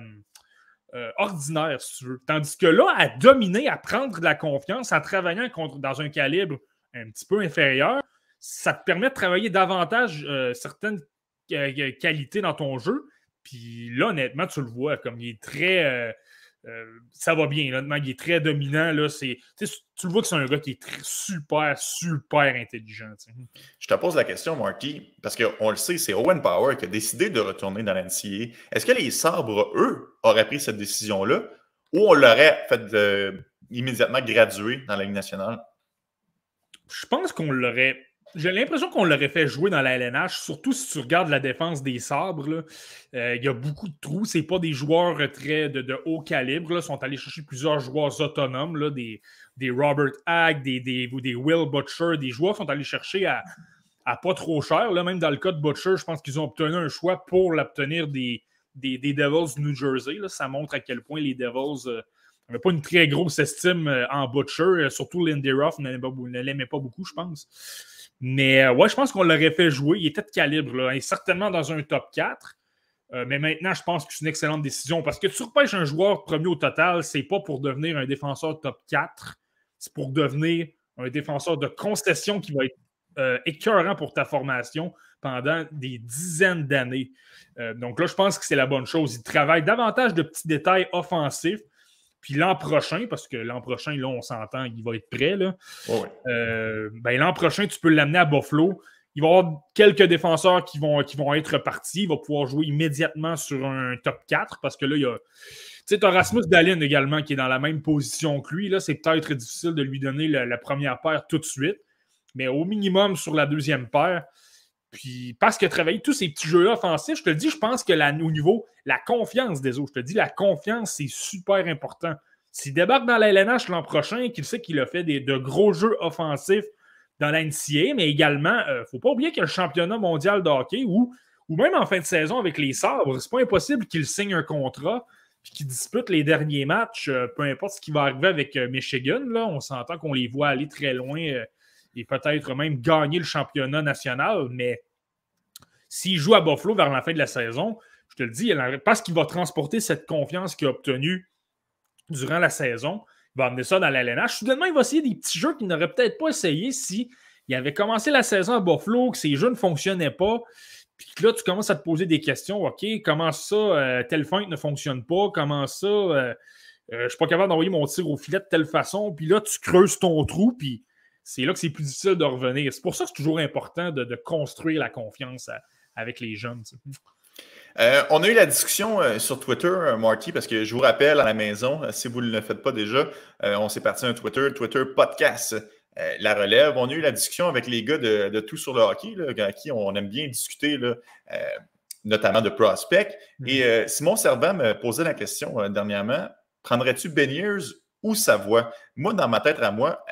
euh, ordinaire, si tu veux. Tandis que là, à dominer, à prendre de la confiance, en travaillant dans un calibre un petit peu inférieur, ça te permet de travailler davantage certaines qualités dans ton jeu. Puis là, honnêtement, tu le vois, comme il est très euh, ça va bien. Là, il est très dominant. Là, c'est, tu le vois que c'est un gars qui est super, super intelligent. Je te pose la question, Marky, parce qu'on le sait, c'est Owen Power qui a décidé de retourner dans l'NCA. Est-ce que les sabres, eux, auraient pris cette décision-là ou on l'aurait fait euh, immédiatement graduer dans la Ligue nationale? Je pense qu'on l'aurait j'ai l'impression qu'on l'aurait fait jouer dans la LNH, surtout si tu regardes la défense des sabres. Euh, il y a beaucoup de trous. Ce pas des joueurs très de, haut calibre. Ils sont allés chercher plusieurs joueurs autonomes, là, des, des, Robert Hag, des, des, Will Butcher, des joueurs sont allés chercher à, à pas trop cher. Là, même dans le cas de Butcher, je pense qu'ils ont obtenu un choix pour l'obtenir des, des, Devils New Jersey. ça montre à quel point les Devils n'avaient euh, pas une très grosse estime euh, en Butcher. surtout Lindy Ruff ne l'aimait pas beaucoup, je pense. Mais euh, ouais, je pense qu'on l'aurait fait jouer. Il était de calibre, Il est certainement dans un top 4. Euh, mais maintenant, je pense que c'est une excellente décision parce que tu repêches un joueur premier au total, c'est pas pour devenir un défenseur top 4, c'est pour devenir un défenseur de concession qui va être euh, écœurant pour ta formation pendant des dizaines d'années. donc là, je pense que c'est la bonne chose. Il travaille davantage de petits détails offensifs, puis l'an prochain, parce que l'an prochain, là, on s'entend, qu'il va être prêt. Euh, ben, l'an prochain, tu peux l'amener à Buffalo. Il va y avoir quelques défenseurs qui vont, qui vont être partis. Il va pouvoir jouer immédiatement sur un top 4 parce que là, il y a. Tu sais, Rasmus Dallin également qui est dans la même position que lui. Là, c'est peut-être difficile de lui donner la, première paire tout de suite. Mais au minimum, sur la deuxième paire, puis parce qu'il a tous ces petits jeux offensifs, je te le dis, je pense que la, au niveau la confiance des autres, je te dis, la confiance, c'est super important. S'il débarque dans la LNH l'an prochain, qu'il sait qu'il a fait des, de gros jeux offensifs dans la mais également, il euh, ne faut pas oublier qu'il y a le championnat mondial de hockey ou ou même en fin de saison avec les sabres, c'est pas impossible qu'il signe un contrat puis qu'il dispute les derniers matchs, euh, peu importe ce qui va arriver avec euh, Michigan. Là, on s'entend qu'on les voit aller très loin et peut-être même gagner le championnat national, mais s'il joue à Buffalo vers la fin de la saison, je te le dis, parce qu'il va transporter cette confiance qu'il a obtenue durant la saison, il va amener ça dans l'LNH. Soudainement, il va essayer des petits jeux qu'il n'aurait peut-être pas essayé si il avait commencé la saison à Buffalo, que ces jeux ne fonctionnaient pas. Puis là, tu commences à te poser des questions. OK, comment ça, euh, telle feinte ne fonctionne pas? Comment ça, euh, euh, je ne suis pas capable d'envoyer mon tir au filet de telle façon? Puis là, tu creuses ton trou, puis c'est là que c'est plus difficile de revenir. C'est pour ça que c'est toujours important de, construire la confiance avec les jeunes. Euh, on a eu la discussion euh, sur Twitter, euh, Marty, parce que je vous rappelle à la maison, si vous ne le faites pas déjà, on s'est parti un Twitter, Twitter podcast. la relève. On a eu la discussion avec les gars de, de Tout sur le hockey, avec qui on aime bien discuter, là, notamment de prospects. Mm-hmm. Et Simon Servant me posait la question dernièrement prendrais-tu Beniers ou Savoie Moi, dans ma tête à moi,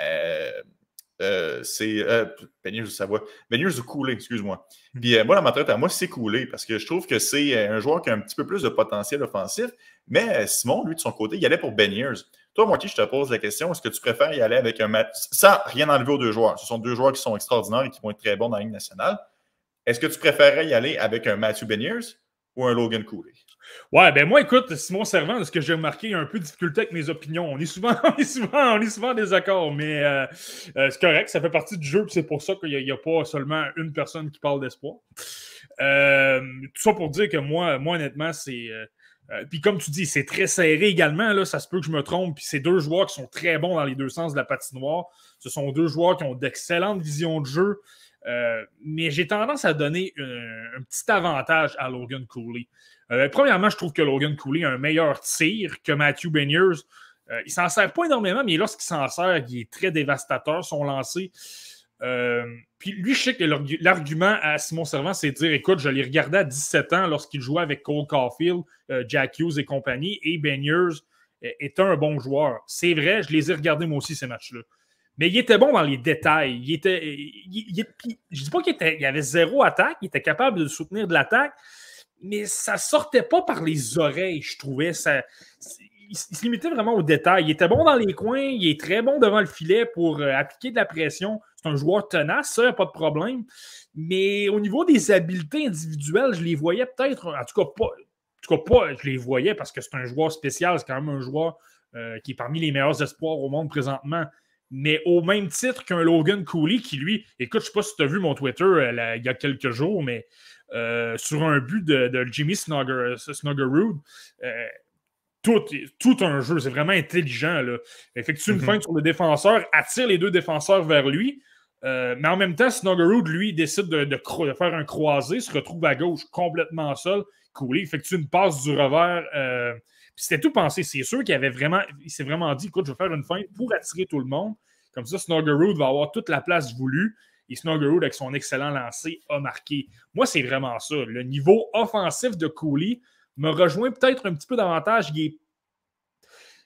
euh, c'est euh, de ben, Savoie, ben, ou excuse-moi. Hmm. Puis euh, moi, la ma à moi, c'est coulé parce que je trouve que c'est euh, un joueur qui a un petit peu plus de potentiel offensif. Mais Simon, lui, de son côté, il allait pour Beniers. Toi, qui je te pose la question est-ce que tu préfères y aller avec un match sans rien enlever aux deux joueurs Ce sont deux joueurs qui sont extraordinaires et qui vont être très bons dans la ligne nationale. Est-ce que tu préférerais y aller avec un Matthew Beniers ou un Logan Cooley Ouais, ben moi, écoute, Simon Servant, ce que j'ai remarqué, il y a un peu de difficulté avec mes opinions. On est souvent, on est souvent, en désaccord, mais euh, euh, c'est correct, ça fait partie du jeu, c'est pour ça qu'il n'y a, pas seulement une personne qui parle d'espoir. Euh, tout ça pour dire que moi, moi honnêtement, c'est. puis comme tu dis, c'est très serré également, là, ça se peut que je me trompe. Puis c'est deux joueurs qui sont très bons dans les deux sens de la patinoire. Ce sont deux joueurs qui ont d'excellentes visions de jeu. Euh, mais j'ai tendance à donner euh, un, petit avantage à Logan Cooley. Euh, ben, premièrement, je trouve que Logan Cooley a un meilleur tir que Matthew Beniers. Euh, il s'en sert pas énormément, mais lorsqu'il s'en sert, il est très dévastateur, son lancé puis lui, je sais que l'argument à Simon Servant, c'est de dire écoute, je l'ai regardé à 17 ans lorsqu'il jouait avec Cole Caulfield, Jack Hughes et compagnie, et Beniers est un bon joueur. C'est vrai, je les ai regardés moi aussi ces matchs-là. Mais il était bon dans les détails. Il était, je ne dis pas qu'il avait zéro attaque, il était capable de soutenir de l'attaque, mais ça ne sortait pas par les oreilles, je trouvais. Ça, il, se limitait vraiment aux détails. Il était bon dans les coins, il est très bon devant le filet pour euh, appliquer de la pression. C'est un joueur tenace, ça, a pas de problème. Mais au niveau des habiletés individuelles, je les voyais peut-être, en tout cas pas. En je les voyais parce que c'est un joueur spécial, c'est quand même un joueur euh, qui est parmi les meilleurs espoirs au monde présentement mais au même titre qu'un Logan Cooley qui, lui, écoute, je ne sais pas si tu as vu mon Twitter euh, il y a quelques jours, mais euh, sur un but de, Jimmy Snugger, euh, tout, un jeu, c'est vraiment intelligent. Effectue une mhm. feinte sur le défenseur, attire les deux défenseurs vers lui, mais en même temps, Roode lui, décide de, de, faire un croisé, se retrouve à gauche complètement seul. Cooley effectue une passe du revers c'était tout pensé. C'est sûr qu'il avait vraiment, il s'est vraiment dit, écoute, je vais faire une fin pour attirer tout le monde. Comme ça, Snuggerwood va avoir toute la place voulue. Et Snuggerwood, avec son excellent lancer, a marqué. Moi, c'est vraiment ça. Le niveau offensif de Cooley me rejoint peut-être un petit peu davantage. Il est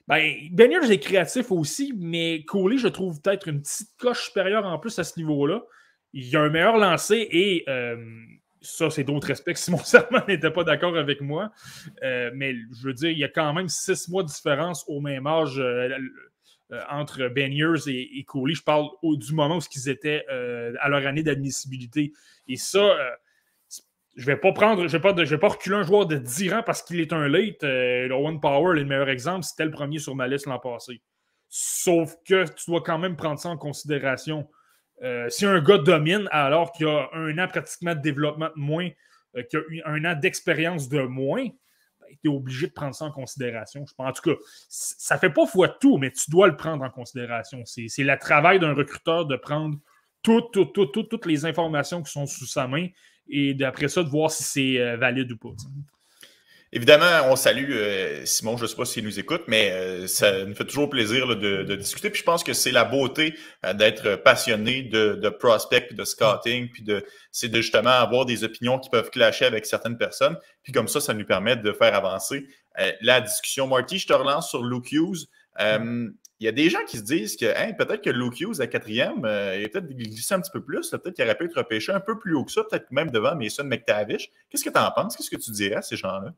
ben, Daniels ben est créatif aussi, mais Cooley, je trouve peut-être une petite coche supérieure en plus à ce niveau-là. Il a un meilleur lancer et euh, ça, c'est d'autres respects. Simon Serment n'était pas d'accord avec moi. Euh, mais je veux dire, il y a quand même six mois de différence au même âge euh, euh, entre Beniers et, Coley. Je parle du moment où ils étaient à leur année d'admissibilité. Et ça, je vais pas prendre, je vais pas, je vais pas reculer un joueur de 10 rangs parce qu'il est un late. Le One Power est le meilleur exemple. C'était le premier sur ma liste l'an passé. Sauf que tu dois quand même prendre ça en considération. Euh, si un gars domine alors qu'il a un an pratiquement de développement de moins, euh, qu'il a un an d'expérience de moins, ben, tu es obligé de prendre ça en considération. Je pense. En tout cas, ça ne fait pas foi tout, mais tu dois le prendre en considération. C'est le travail d'un recruteur de prendre toutes, toutes, les informations qui sont sous sa main et d'après ça, de voir si c'est euh, valide ou pas. Évidemment, on salue euh, Simon, je ne sais pas s'il nous écoute, mais euh, ça nous fait toujours plaisir de, discuter. Puis je pense que c'est la beauté euh, d'être passionné de, de prospect, de scouting, puis de c'est de justement avoir des opinions qui peuvent clasher avec certaines personnes. Puis comme ça, ça nous permet de faire avancer la discussion. Marty, je te relance sur Luke Hughes. Il y a des gens qui se disent que peut-être que Luke Hughes à quatrième, euh, il peut-être glissé un petit peu plus, peut-être qu'il aurait pu être repêché un peu plus haut que ça, peut-être même devant Mason McTavish. Qu'est-ce que tu en penses? Qu'est-ce que tu dirais à ces gens-là?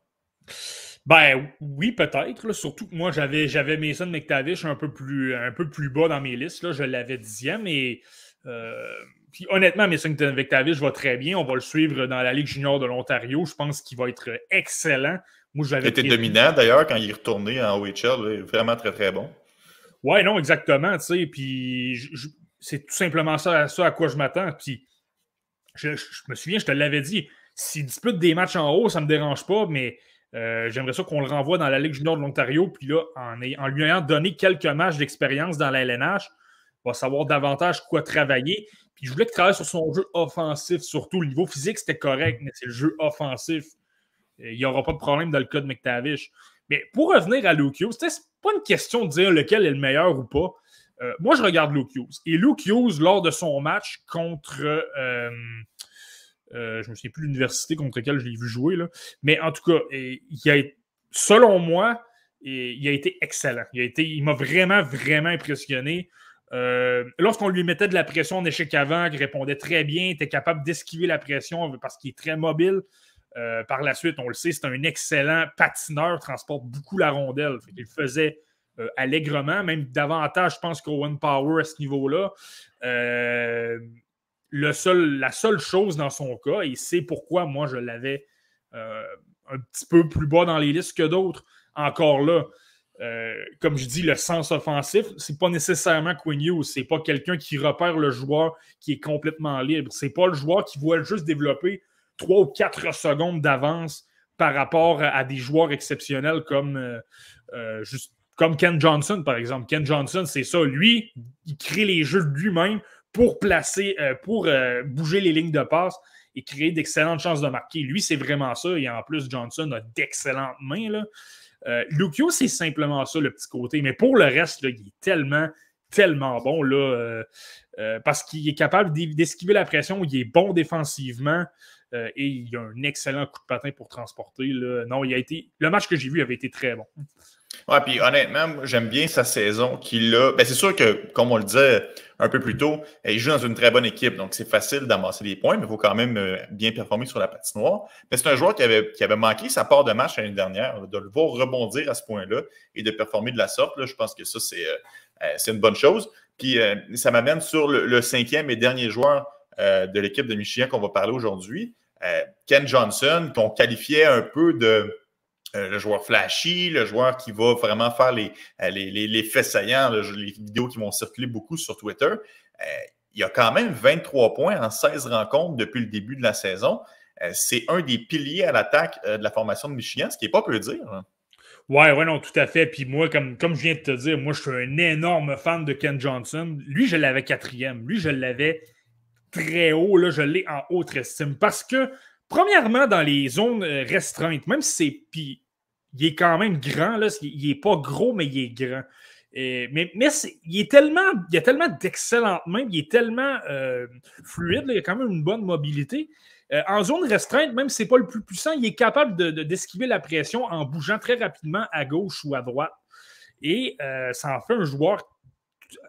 Ben oui, peut-être. Surtout que moi, j'avais, j'avais Mason McTavish un peu, plus, un peu plus bas dans mes listes. Là. Je l'avais dixième et. Euh, puis honnêtement, Mason McTavish va très bien. On va le suivre dans la Ligue junior de l'Ontario. Je pense qu'il va être excellent. Moi, était dominant d'ailleurs quand il est retourné en OHL. Vraiment très, très bon. Ouais, non, exactement. puis c'est tout simplement ça, à quoi je m'attends. Puis je, me souviens, je te l'avais dit, s'il dispute des matchs en haut, ça ne me dérange pas, mais euh, j'aimerais ça qu'on le renvoie dans la Ligue junior de l'Ontario, puis là, en, lui ayant donné quelques matchs d'expérience dans la LNH, va savoir davantage quoi travailler. Puis je voulais qu'il travaille sur son jeu offensif, surtout. Le niveau physique, c'était correct, mais c'est le jeu offensif. Euh, il n'y aura pas de problème dans le cas de McTavish. Mais pour revenir à Luke Hughes, c'est pas une question de dire lequel est le meilleur ou pas. Euh, moi, je regarde Luke Hughes. Et Luke Hughes, lors de son match contre. Euh, je ne me souviens plus l'université contre laquelle je l'ai vu jouer. Là. Mais en tout cas, il a, selon moi, il a été excellent. Il, m'a vraiment, vraiment impressionné. Euh, lorsqu'on lui mettait de la pression en échec avant, il répondait très bien, il était capable d'esquiver la pression parce qu'il est très mobile. Euh, par la suite, on le sait, c'est un excellent patineur, transporte beaucoup la rondelle. il le faisait allègrement, même davantage, je pense, qu'Owen Power à ce niveau-là. Euh, seul, la seule chose dans son cas, et c'est pourquoi moi je l'avais euh, un petit peu plus bas dans les listes que d'autres, encore là, euh, comme je dis, le sens offensif, c'est pas nécessairement Quinn ou c'est pas quelqu'un qui repère le joueur qui est complètement libre, c'est pas le joueur qui voit juste développer 3 ou 4 secondes d'avance par rapport à, des joueurs exceptionnels comme, euh, comme Ken Johnson, par exemple. Ken Johnson, c'est ça. Lui, il crée les jeux lui-même pour placer, euh, pour euh, bouger les lignes de passe et créer d'excellentes chances de marquer. Lui, c'est vraiment ça. Et en plus, Johnson a d'excellentes mains. Là. Euh, c'est simplement ça, le petit côté. Mais pour le reste, il est tellement, tellement bon. Là, parce qu'il est capable d'esquiver la pression. Il est bon défensivement. et il a un excellent coup de patin pour transporter. Là. Non, il a été. Le match que j'ai vu avait été très bon. Ouais, puis honnêtement, j'aime bien sa saison qu'il a. Ben, c'est sûr que, comme on le disait, un peu plus tôt, il joue dans une très bonne équipe, donc c'est facile d'amasser les points, mais il faut quand même euh, bien performer sur la patinoire. Mais c'est un joueur qui avait, qui avait manqué sa part de match l'année dernière, de le voir rebondir à ce point-là et de performer de la sorte. Là, je pense que ça, c'est euh, euh, une bonne chose. Puis ça m'amène sur le, cinquième et dernier joueur de l'équipe de Michigan qu'on va parler aujourd'hui. Ken Johnson, qu'on qualifiait un peu de euh, le joueur flashy, le joueur qui va vraiment faire les, euh, les, les, faits saillants, les vidéos qui vont circuler beaucoup sur Twitter. Euh, il a quand même 23 points en 16 rencontres depuis le début de la saison. c'est un des piliers à l'attaque de la formation de Michigan, ce qui n'est pas peu dire. Hein. Oui, Ouais, non, tout à fait. Puis moi, comme, comme je viens de te dire, moi, je suis un énorme fan de Ken Johnson. Lui, je l'avais quatrième. Lui, je l'avais très haut. Là, je l'ai en haute estime parce que Premièrement, dans les zones euh, restreintes, même si il est quand même grand, là, il n'est pas gros, mais il est grand. Euh, mais mais il, est tellement, il a tellement d'excellentes mains, il est tellement euh, fluide, il il a quand même une bonne mobilité. en zone restreinte, même si n'est pas le plus puissant, il est capable d'esquiver de, la pression en bougeant très rapidement à gauche ou à droite. Et ça en fait un joueur,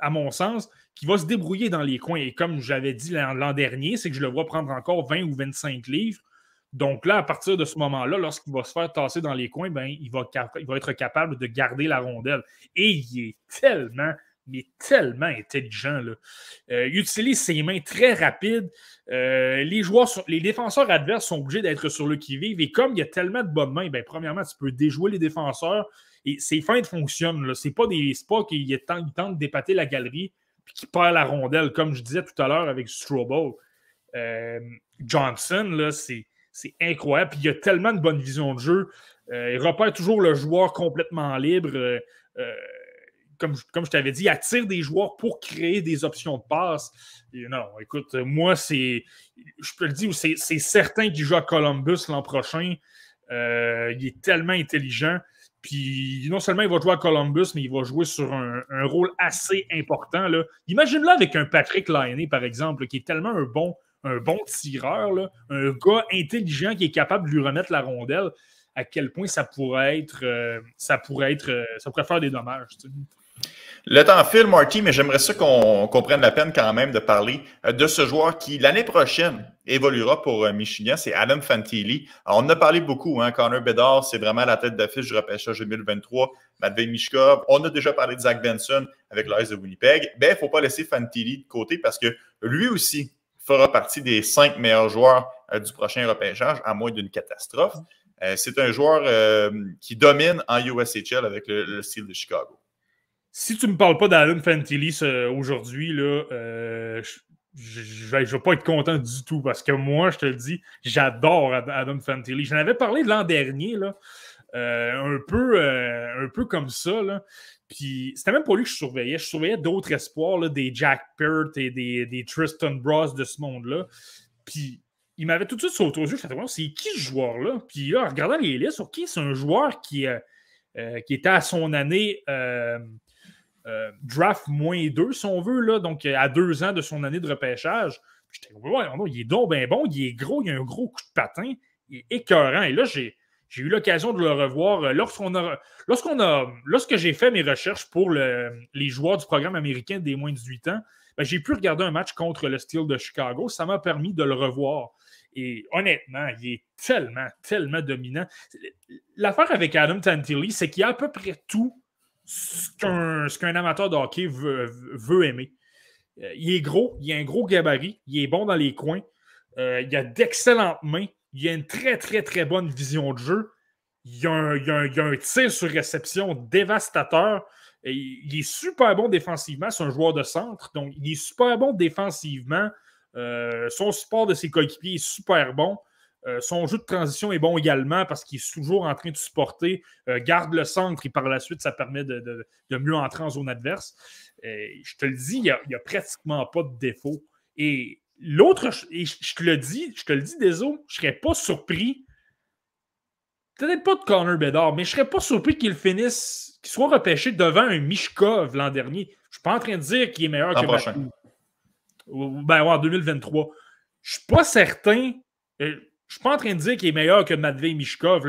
à mon sens, qui va se débrouiller dans les coins. Et comme j'avais dit l'an dernier, c'est que je le vois prendre encore 20 ou 25 livres. Donc là, à partir de ce moment-là, lorsqu'il va se faire tasser dans les coins, ben, il, va va être capable de garder la rondelle. Et il est tellement, mais tellement intelligent. Là. Euh, il utilise ses mains très rapides. Euh, les, joueurs les défenseurs adverses sont obligés d'être sur le qui-vive. Et comme il y a tellement de bonnes mains, ben, premièrement, tu peux déjouer les défenseurs. Et ses feintes fonctionnent. Ce n'est pas, des, pas qu'il tente, de d'épater la galerie et qu'il perd la rondelle, comme je disais tout à l'heure avec Strobo. Euh, Johnson, là, c'est c'est incroyable. il a tellement de bonnes visions de jeu. Euh, il repère toujours le joueur complètement libre. Euh, euh, comme, comme je t'avais dit, il attire des joueurs pour créer des options de passe. non, écoute, moi, c'est. Je peux le dire, c'est, c'est certain qu'il joue à Columbus l'an prochain. il est tellement intelligent. Puis non seulement il va jouer à Columbus, mais il va jouer sur un, rôle assez important. Là. Imagine-le avec un Patrick Lainé, par exemple, qui est tellement un bon un bon tireur, un gars intelligent qui est capable de lui remettre la rondelle, à quel point ça pourrait être, euh, ça pourrait être, euh, ça pourrait faire des dommages. Le temps file, Marty, mais j'aimerais ça qu'on prenne la peine quand même de parler euh, de ce joueur qui, l'année prochaine, évoluera pour Michigan, c'est Adam Fantilli. on en a parlé beaucoup, hein? Connor Bedard, c'est vraiment la tête d'affiche du repêchage 2023. Matvey Mishkov, on a déjà parlé de Zach Benson avec l'aise de Winnipeg. Ben, il ne faut pas laisser Fantilli de côté parce que lui aussi, fera partie des cinq meilleurs joueurs euh, du prochain repêchage, à moins d'une catastrophe. Mm-hmm. Euh, c'est un joueur euh, qui domine en USHL avec le, style de Chicago. Si tu ne me parles pas d'Adam Fantilli aujourd'hui, je ne vais pas être content du tout parce que moi, je te le dis, j'adore Adam Fantilli. J'en avais parlé l'an dernier, là, un, peu, un peu comme ça. Là. Puis c'était même pas lui que je surveillais. Je surveillais d'autres espoirs, là, des Jack Peart et des, des Tristan Bros de ce monde-là. Puis il m'avait tout de suite sauté aux yeux. Je me c'est qui ce joueur-là? Puis là, en regardant les listes, OK, c'est un joueur qui, euh, euh, qui était à son année euh, draft moins 2, si on veut, là, donc à deux ans de son année de repêchage. J'étais, ouais, il est donc bien bon, il est gros, il a un gros coup de patin, il est écœurant. Et là, j'ai j'ai eu l'occasion de le revoir euh, lorsqu'on a, a, lorsque j'ai fait mes recherches pour les joueurs du programme américain des moins de 18 ans. Ben, j'ai pu regarder un match contre le Steel de Chicago. Ça m'a permis de le revoir. Et honnêtement, il est tellement, tellement dominant. L'affaire avec Adam Tantilly, c'est qu'il a à peu près tout ce qu'un, amateur de hockey veut, aimer. Euh, il est gros, il a un gros gabarit, il est bon dans les coins, euh, il a d'excellentes mains, il a une très, très, très bonne vision de jeu. Il a un, tir sur réception dévastateur. il est super bon défensivement. C'est un joueur de centre. Donc, il est super bon défensivement. Euh, son support de ses coéquipiers est super bon. Euh, son jeu de transition est bon également parce qu'il est toujours en train de supporter, euh, garde le centre et par la suite, ça permet de, mieux entrer en zone adverse. je te le dis, il n'y a, pratiquement pas de défaut. Et L'autre, et je te le dis, je te le dis, désolé, je serais pas surpris. Peut-être pas de Connor Bedard, mais je serais pas surpris qu'il finisse, qu'il soit repêché devant un Mishkov l'an dernier. Je suis pas en train de dire qu'il est meilleur que ben, en 2023. Je suis pas certain. Euh, je suis pas en train de dire qu'il est meilleur que Matvey Mishkov,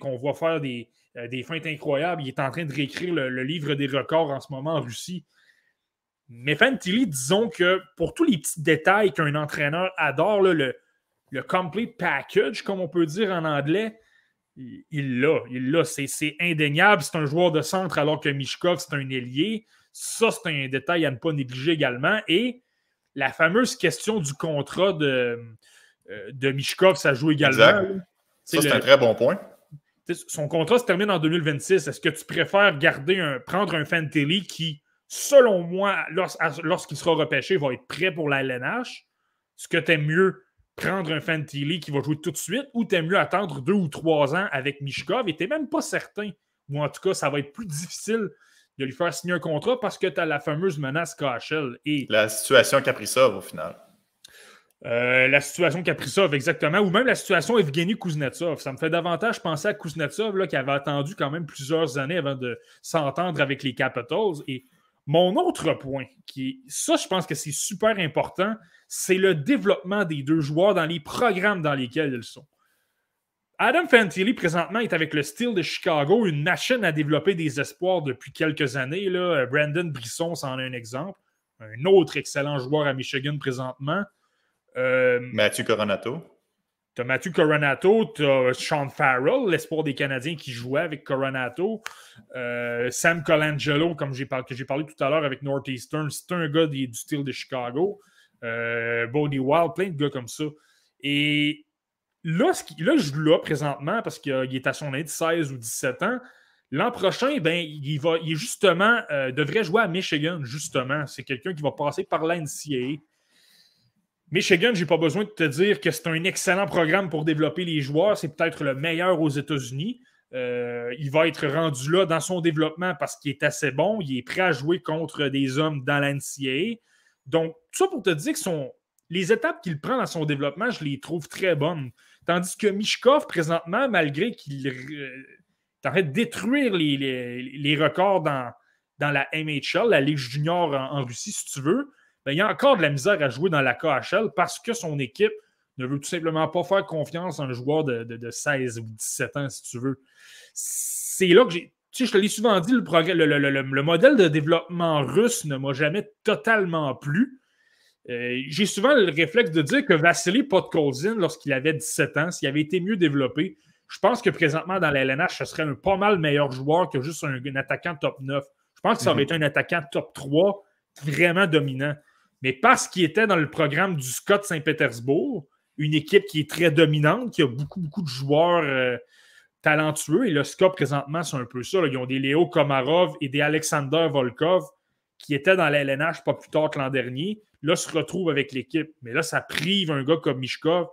qu'on voit faire des, euh, des feintes incroyables. Il est en train de réécrire le livre des records en ce moment en Russie. Mais Fantilli, disons que pour tous les petits détails qu'un entraîneur adore, le, le complete package, comme on peut dire en anglais, il l'a. Il l'a. C'est indéniable. C'est un joueur de centre alors que Mishkov, c'est un ailier. Ça, c'est un détail à ne pas négliger également. Et la fameuse question du contrat de, euh, de Mishkov, ça joue également. Exact. Ça, c'est un très bon point. Son contrat se termine en 2026. Est-ce que tu préfères garder un, prendre un Fantilly qui selon moi, lorsqu'il sera repêché, il va être prêt pour la LNH. est Ce que tu aimes mieux prendre un Lee qui va jouer tout de suite ou aimes mieux attendre deux ou trois ans avec Mishkov et t'es même pas certain, ou en tout cas, ça va être plus difficile de lui faire signer un contrat parce que tu as la fameuse menace KHL. Et... La situation Kaprizov au final. Euh, la situation Kaprizov, exactement, ou même la situation Evgeny Kuznetsov. Ça me fait davantage penser à Kuznetsov là, qui avait attendu quand même plusieurs années avant de s'entendre avec les Capitals. Et mon autre point, qui ça, je pense que c'est super important, c'est le développement des deux joueurs dans les programmes dans lesquels ils sont. Adam Fantilli, présentement, est avec le style de Chicago, une machine à développer des espoirs depuis quelques années. Là. Euh, Brandon Brisson, c'en est un exemple. Un autre excellent joueur à Michigan présentement. Euh, Mathieu Coronato. Tu as Coronato, tu Sean Farrell, l'espoir des Canadiens qui jouait avec Coronato. Euh, Sam Colangelo, comme j'ai parlé tout à l'heure avec Northeastern, c'est un gars du style de Chicago. Euh, Bodie Wild, plein de gars comme ça. Et là, ce là je présentement parce qu'il est à son âge de 16 ou 17 ans. L'an prochain, ben, il va justement euh, devrait jouer à Michigan, justement. C'est quelqu'un qui va passer par l'NCA. Michigan, j'ai pas besoin de te dire que c'est un excellent programme pour développer les joueurs. C'est peut-être le meilleur aux États-Unis. Euh, il va être rendu là dans son développement parce qu'il est assez bon. Il est prêt à jouer contre des hommes dans l'NCAA. Donc, tout ça pour te dire que les étapes qu'il prend dans son développement, je les trouve très bonnes. Tandis que Mishkov, présentement, malgré qu'il euh, est en train de détruire les, records dans, la MHL, la Ligue junior en Russie, si tu veux, ben, il y a encore de la misère à jouer dans la KHL parce que son équipe ne veut tout simplement pas faire confiance à un joueur de, 16 ou 17 ans, si tu veux. C'est là que j'ai. je te l'ai souvent dit, le, modèle de développement russe ne m'a jamais totalement plu. Euh, j'ai souvent le réflexe de dire que Vasily Podkolzin, lorsqu'il avait 17 ans, s'il avait été mieux développé, je pense que présentement dans la LNH, ce serait un pas mal meilleur joueur que juste un, un attaquant top 9. Je pense que ça mhm. aurait été un attaquant top 3 vraiment dominant. Mais parce qu'il était dans le programme du Scott Saint-Pétersbourg, une équipe qui est très dominante, qui a beaucoup, beaucoup de joueurs euh, talentueux. Et le SCA, présentement, c'est un peu ça. Ils ont des Léo Komarov et des Alexander Volkov qui étaient dans l'LNH pas plus tard que l'an dernier. Là, se retrouvent avec l'équipe. Mais là, ça prive un gars comme Mishkov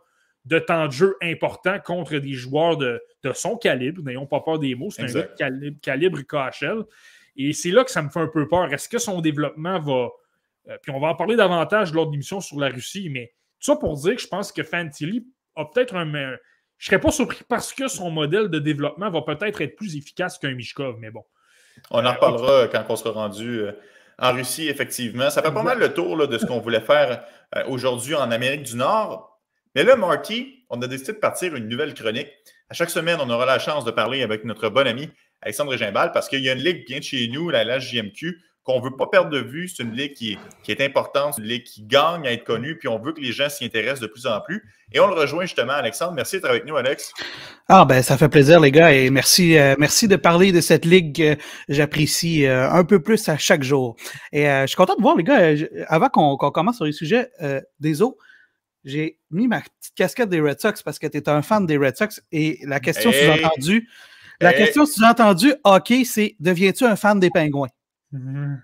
de temps de jeu important contre des joueurs de, son calibre. N'ayons pas peur des mots. C'est un gars de calibre, calibre KHL. Et c'est là que ça me fait un peu peur. Est-ce que son développement va euh, puis on va en parler davantage lors de l'émission sur la Russie, mais tout ça pour dire que je pense que Fantilly a peut-être un. je ne serais pas surpris parce que son modèle de développement va peut-être être plus efficace qu'un Mishkov, mais bon. On en euh, reparlera quand on sera rendu euh, en Russie, effectivement. Ça fait pas mal le tour de ce qu'on voulait faire aujourd'hui en Amérique du Nord. Mais là, Marty, on a décidé de partir une nouvelle chronique. À chaque semaine, on aura la chance de parler avec notre bon ami Alexandre Gimbal parce qu'il y a une ligue bien de chez nous, la LHJMQ qu'on ne veut pas perdre de vue. C'est une ligue qui, est importante, une ligue qui gagne à être connue, puis on veut que les gens s'y intéressent de plus en plus. Et on le rejoint justement, Alexandre. Merci d'être avec nous, Alex. Ah ben ça fait plaisir les gars et merci euh, merci de parler de cette ligue que j'apprécie euh, un peu plus à chaque jour. Et euh, je suis content de voir les gars. avant qu'on commence sur le sujet des eaux, j'ai mis ma petite casquette des Red Sox parce que tu es un fan des Red Sox et la question sous-entendue, la question sous-entendue, ok, c'est deviens-tu un fan des Pingouins? Mm-hmm.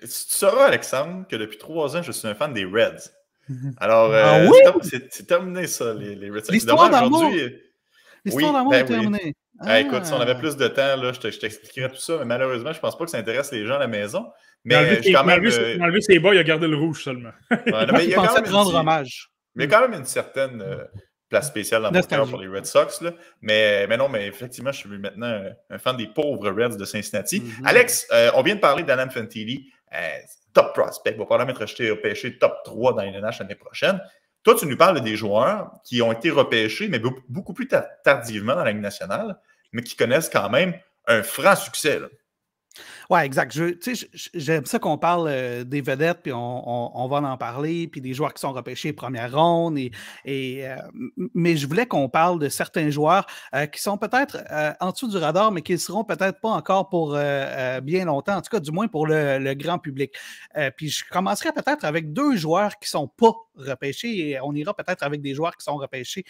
Tu sauras, Alexandre, que depuis trois ans, je suis un fan des Reds. Mm-hmm. Alors, euh, ah c'est terminé ça, les, Reds. L'histoire d'amour euh, oui, est ben terminée. Eh, écoute, si on avait ah. plus de temps, là, je t'expliquerais tout ça, mais malheureusement, je pense pas que ça intéresse les gens à la maison. Mais je quand même. Enlevé euh, ses bas, il a gardé le rouge seulement. mais il y a quand même rendre une... hommage. Mais quand même une certaine place spéciale dans mon cœur pour les Red Sox. Mais, mais non, mais effectivement, je suis maintenant un, fan des pauvres Reds de Cincinnati. Mhm. Alex, euh, on vient de parler d'Alan Fantilli, euh, top prospect, va probablement être rejeté repêché top 3 dans les NH l'année prochaine. Toi, tu nous parles des joueurs qui ont été repêchés, mais beaucoup plus tardivement dans la Ligue nationale, mais qui connaissent quand même un franc succès. Oui, exact. J'aime ça qu'on parle euh, des vedettes, puis on, va en parler, puis des joueurs qui sont repêchés première ronde. Et, euh, mais je voulais qu'on parle de certains joueurs euh, qui sont peut-être en dessous du radar, mais qui ne seront peut-être pas encore pour bien longtemps, en tout cas, du moins pour le, grand public. puis je commencerai peut-être avec deux joueurs qui ne sont pas repêchés, et on ira peut-être avec des joueurs qui sont repêchés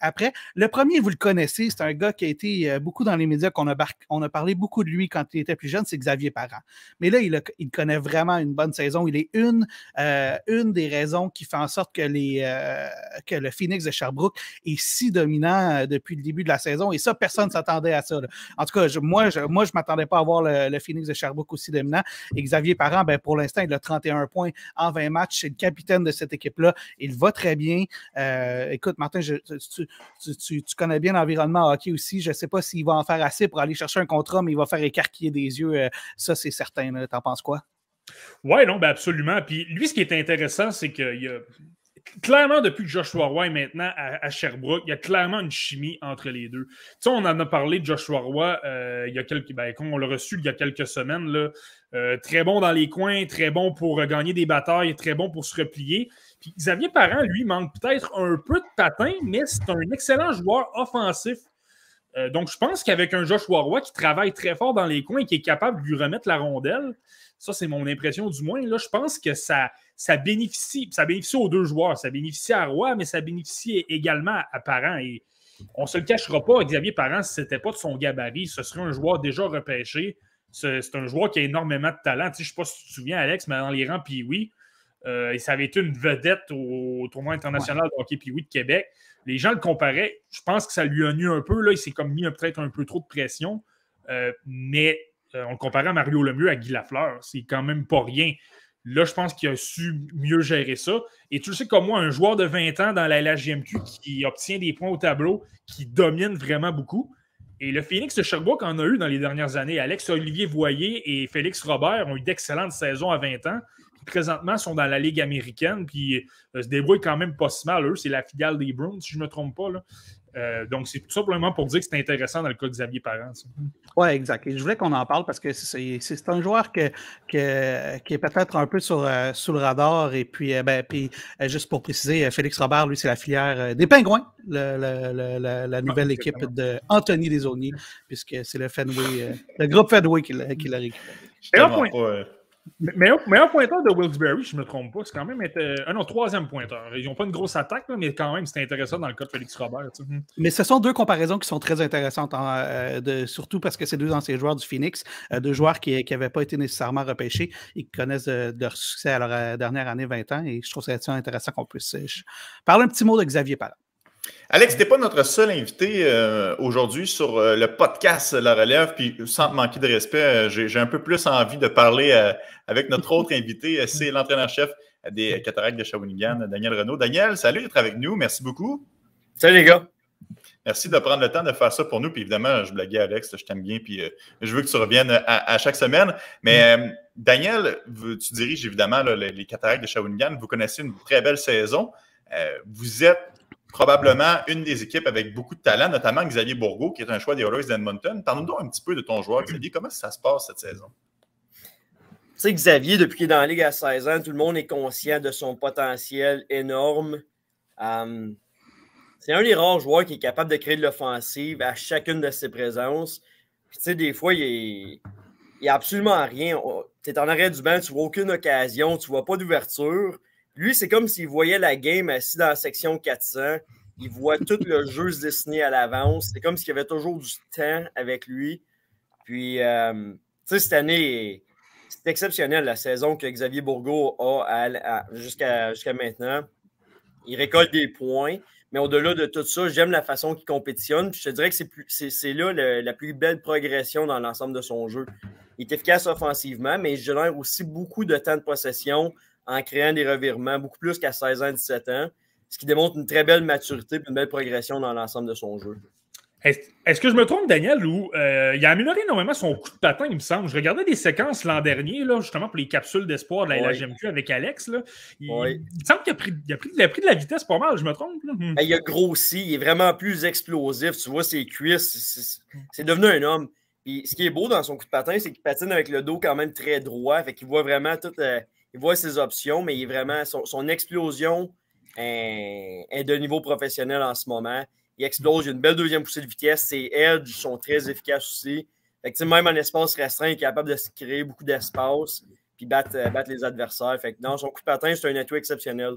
après. Le premier, vous le connaissez, c'est un gars qui a été beaucoup dans les médias, qu'on a, on a parlé beaucoup de lui quand il était plus jeune, c'est Xavier Parent. Mais là, il, il, connaît vraiment une bonne saison. Il est une, euh, une des raisons qui fait en sorte que, les, euh, que le Phoenix de Sherbrooke est si dominant euh, depuis le début de la saison. Et ça, personne ne s'attendait à ça. En tout cas, moi, je ne moi, je m'attendais pas à voir le, Phoenix de Sherbrooke aussi dominant. Et Xavier Parent, ben, pour l'instant, il a 31 points en 20 matchs. C'est le capitaine de cette équipe-là. Il va très bien. écoute, Martin, tu, connais bien l'environnement hockey aussi. Je ne sais pas s'il va en faire assez pour aller chercher un contrat, mais il va faire écarquiller des yeux ça, c'est certain. T'en penses quoi? Oui, non, ben absolument. Puis lui, ce qui est intéressant, c'est que y a clairement, depuis que Joshua Roy est maintenant à, Sherbrooke, il y a clairement une chimie entre les deux. Tu sais, on en a parlé de Joshua Roy euh, il y a ben, on l'a reçu il y a quelques semaines. Là, euh, très bon dans les coins, très bon pour euh, gagner des batailles, très bon pour se replier. Puis Xavier Parent, lui, manque peut-être un peu de patin, mais c'est un excellent joueur offensif euh, donc, je pense qu'avec un Joshua Roy qui travaille très fort dans les coins et qui est capable de lui remettre la rondelle, ça, c'est mon impression du moins. Là, je pense que ça, ça, bénéficie, ça bénéficie aux deux joueurs. Ça bénéficie à Roy, mais ça bénéficie également à Parent. Et on ne se le cachera pas, Xavier Parent, si ce n'était pas de son gabarit, ce serait un joueur déjà repêché. C'est un joueur qui a énormément de talent. je ne sais pas si tu te souviens, Alex, mais dans les rangs, puis euh, oui. ça avait été une vedette au, tournoi international de hockey de Québec les gens le comparaient. Je pense que ça lui a nu un peu. Là, il s'est comme mis peut-être un peu trop de pression. Euh, mais euh, on le comparait à Mario Lemieux, à Guy Lafleur. C'est quand même pas rien. Là, je pense qu'il a su mieux gérer ça. Et tu le sais comme moi, un joueur de 20 ans dans la LHGMQ qui obtient des points au tableau, qui domine vraiment beaucoup. Et le Phoenix de Sherbrooke en a eu dans les dernières années. Alex Olivier Voyer et Félix Robert ont eu d'excellentes saisons à 20 ans présentement sont dans la Ligue américaine, puis euh, se débrouillent quand même pas si mal. Eux, c'est la filiale des Browns, si je ne me trompe pas. Euh, donc, c'est tout simplement pour dire que c'est intéressant dans le cas de Xavier Parent. Oui, exact. je voulais qu'on en parle parce que c'est un joueur que, qui est peut-être un peu sur, euh, sous le radar. Et puis, ben, puis juste pour préciser, Félix Robert, lui, c'est la filière des Pingouins, la nouvelle équipe de Anthony puisque c'est le Fenway, le groupe Fenway qui l'a récupéré. Meilleur, meilleur, pointeur de wilkes je ne me trompe pas, c'est quand même. un euh, Ah non, troisième pointeur. Ils n'ont pas une grosse attaque, mais quand même, c'est intéressant dans le cas de Félix Robert. Mm. Mais ce sont deux comparaisons qui sont très intéressantes, hein, euh, de, surtout parce que c'est deux anciens joueurs du Phoenix, euh, deux joueurs qui n'avaient pas été nécessairement repêchés et connaissent leur succès à leur dernière année 20 ans. Et je trouve ça intéressant qu'on puisse parler un petit mot de Xavier Parent. Alex, tu pas notre seul invité euh, aujourd'hui sur euh, le podcast La Relève. Puis sans te manquer de respect, euh, j'ai un peu plus envie de parler avec notre autre invité, c'est l'entraîneur-chef des Cataractes de Shawinigan, Daniel Renaud. Daniel, salut d'être avec nous. Merci beaucoup. Salut les gars. Merci de prendre le temps de faire ça pour nous. Puis évidemment, je blaguais Alex, je t'aime bien, puis je veux que tu reviennes à, chaque semaine. Mais mm. Daniel, tu diriges évidemment les, les Cataractes de Shawinigan. Vous connaissez une très belle saison. vous êtes probablement une des équipes avec beaucoup de talent, notamment Xavier Bourgault, qui est un choix des Oilers d'Edmonton. Parle-nous un petit peu de ton joueur, Xavier. Comment ça se passe cette saison? Tu sais, Xavier, depuis qu'il est dans la Ligue à 16 ans, tout le monde est conscient de son potentiel énorme. Hum, c'est un des rares joueurs qui est capable de créer de l'offensive à chacune de ses présences. tu sais, des fois, il n'y a absolument rien. Tu es en arrêt du banc, tu vois aucune occasion, tu ne vois pas d'ouverture. Lui, c'est comme s'il voyait la game assis dans la section 400. Il voit tout le jeu se dessiner à l'avance. C'est comme s'il y avait toujours du temps avec lui. Puis, euh, tu sais, cette année, c'est exceptionnel la saison que Xavier Bourgault a jusqu'à maintenant. Il récolte des points. Mais au-delà de tout ça, j'aime la façon qu'il compétitionne. je te dirais que c'est là la plus belle progression dans l'ensemble de son jeu. Il est efficace offensivement, mais il génère aussi beaucoup de temps de possession, en créant des revirements, beaucoup plus qu'à 16 ans, 17 ans, ce qui démontre une très belle maturité et une belle progression dans l'ensemble de son jeu. Est-ce que je me trompe, Daniel, ou euh, il a amélioré énormément son coup de patin, il me semble. Je regardais des séquences l'an dernier, là, justement, pour les capsules d'espoir de la LHMQ avec Alex. Là. Il, me semble qu'il a, pris, de la vitesse pas mal, je me trompe. Hmm. Ben, il a grossi, il est vraiment plus explosif. Tu vois ses cuisses, c'est devenu un homme. ce qui est beau dans son coup de patin, c'est qu'il patine avec le dos quand même très droit, fait qu'il voit vraiment tout... Euh, il voit ses options, mais il est vraiment. Son, explosion est, de niveau professionnel en ce moment. Il explose, il a une belle deuxième poussée de vitesse. Ses edges sont très efficaces aussi. même en espace restreint, il est capable de se créer beaucoup d'espace puis battre, euh, battre, les adversaires. Fait que, non, son coup de patin, c'est un atout exceptionnel.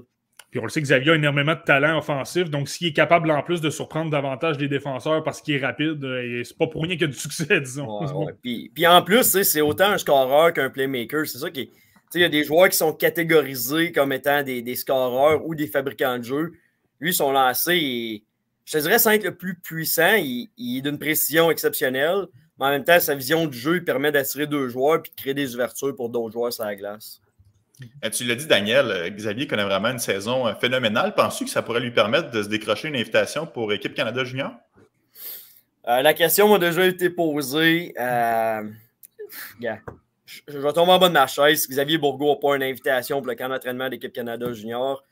Puis on le sait, que Xavier a énormément de talent offensif. Donc, s'il est capable en plus de surprendre davantage les défenseurs parce qu'il est rapide, euh, c'est pas pour rien qu'il a du succès, disons. Puis, puis, en plus, c'est autant un scoreur qu'un playmaker. C'est ça qui est, il y a des joueurs qui sont catégorisés comme étant des, scoreurs ou des fabricants de jeu. Lui, son lancé, et. je te dirais, sans être le plus puissant, il, est d'une précision exceptionnelle. Mais en même temps, sa vision du jeu permet d'attirer deux joueurs et de créer des ouvertures pour d'autres joueurs sur la glace. Euh, tu l'as dit, Daniel, euh, Xavier connaît vraiment une saison euh, phénoménale. Penses-tu que ça pourrait lui permettre de se décrocher une invitation pour Équipe Canada Junior? la question m'a déjà été posée. Euh je, vais tomber en bas de ma chaise. Xavier Bourgault n'a pas une invitation pour le camp d'entraînement de l'équipe Canada Junior.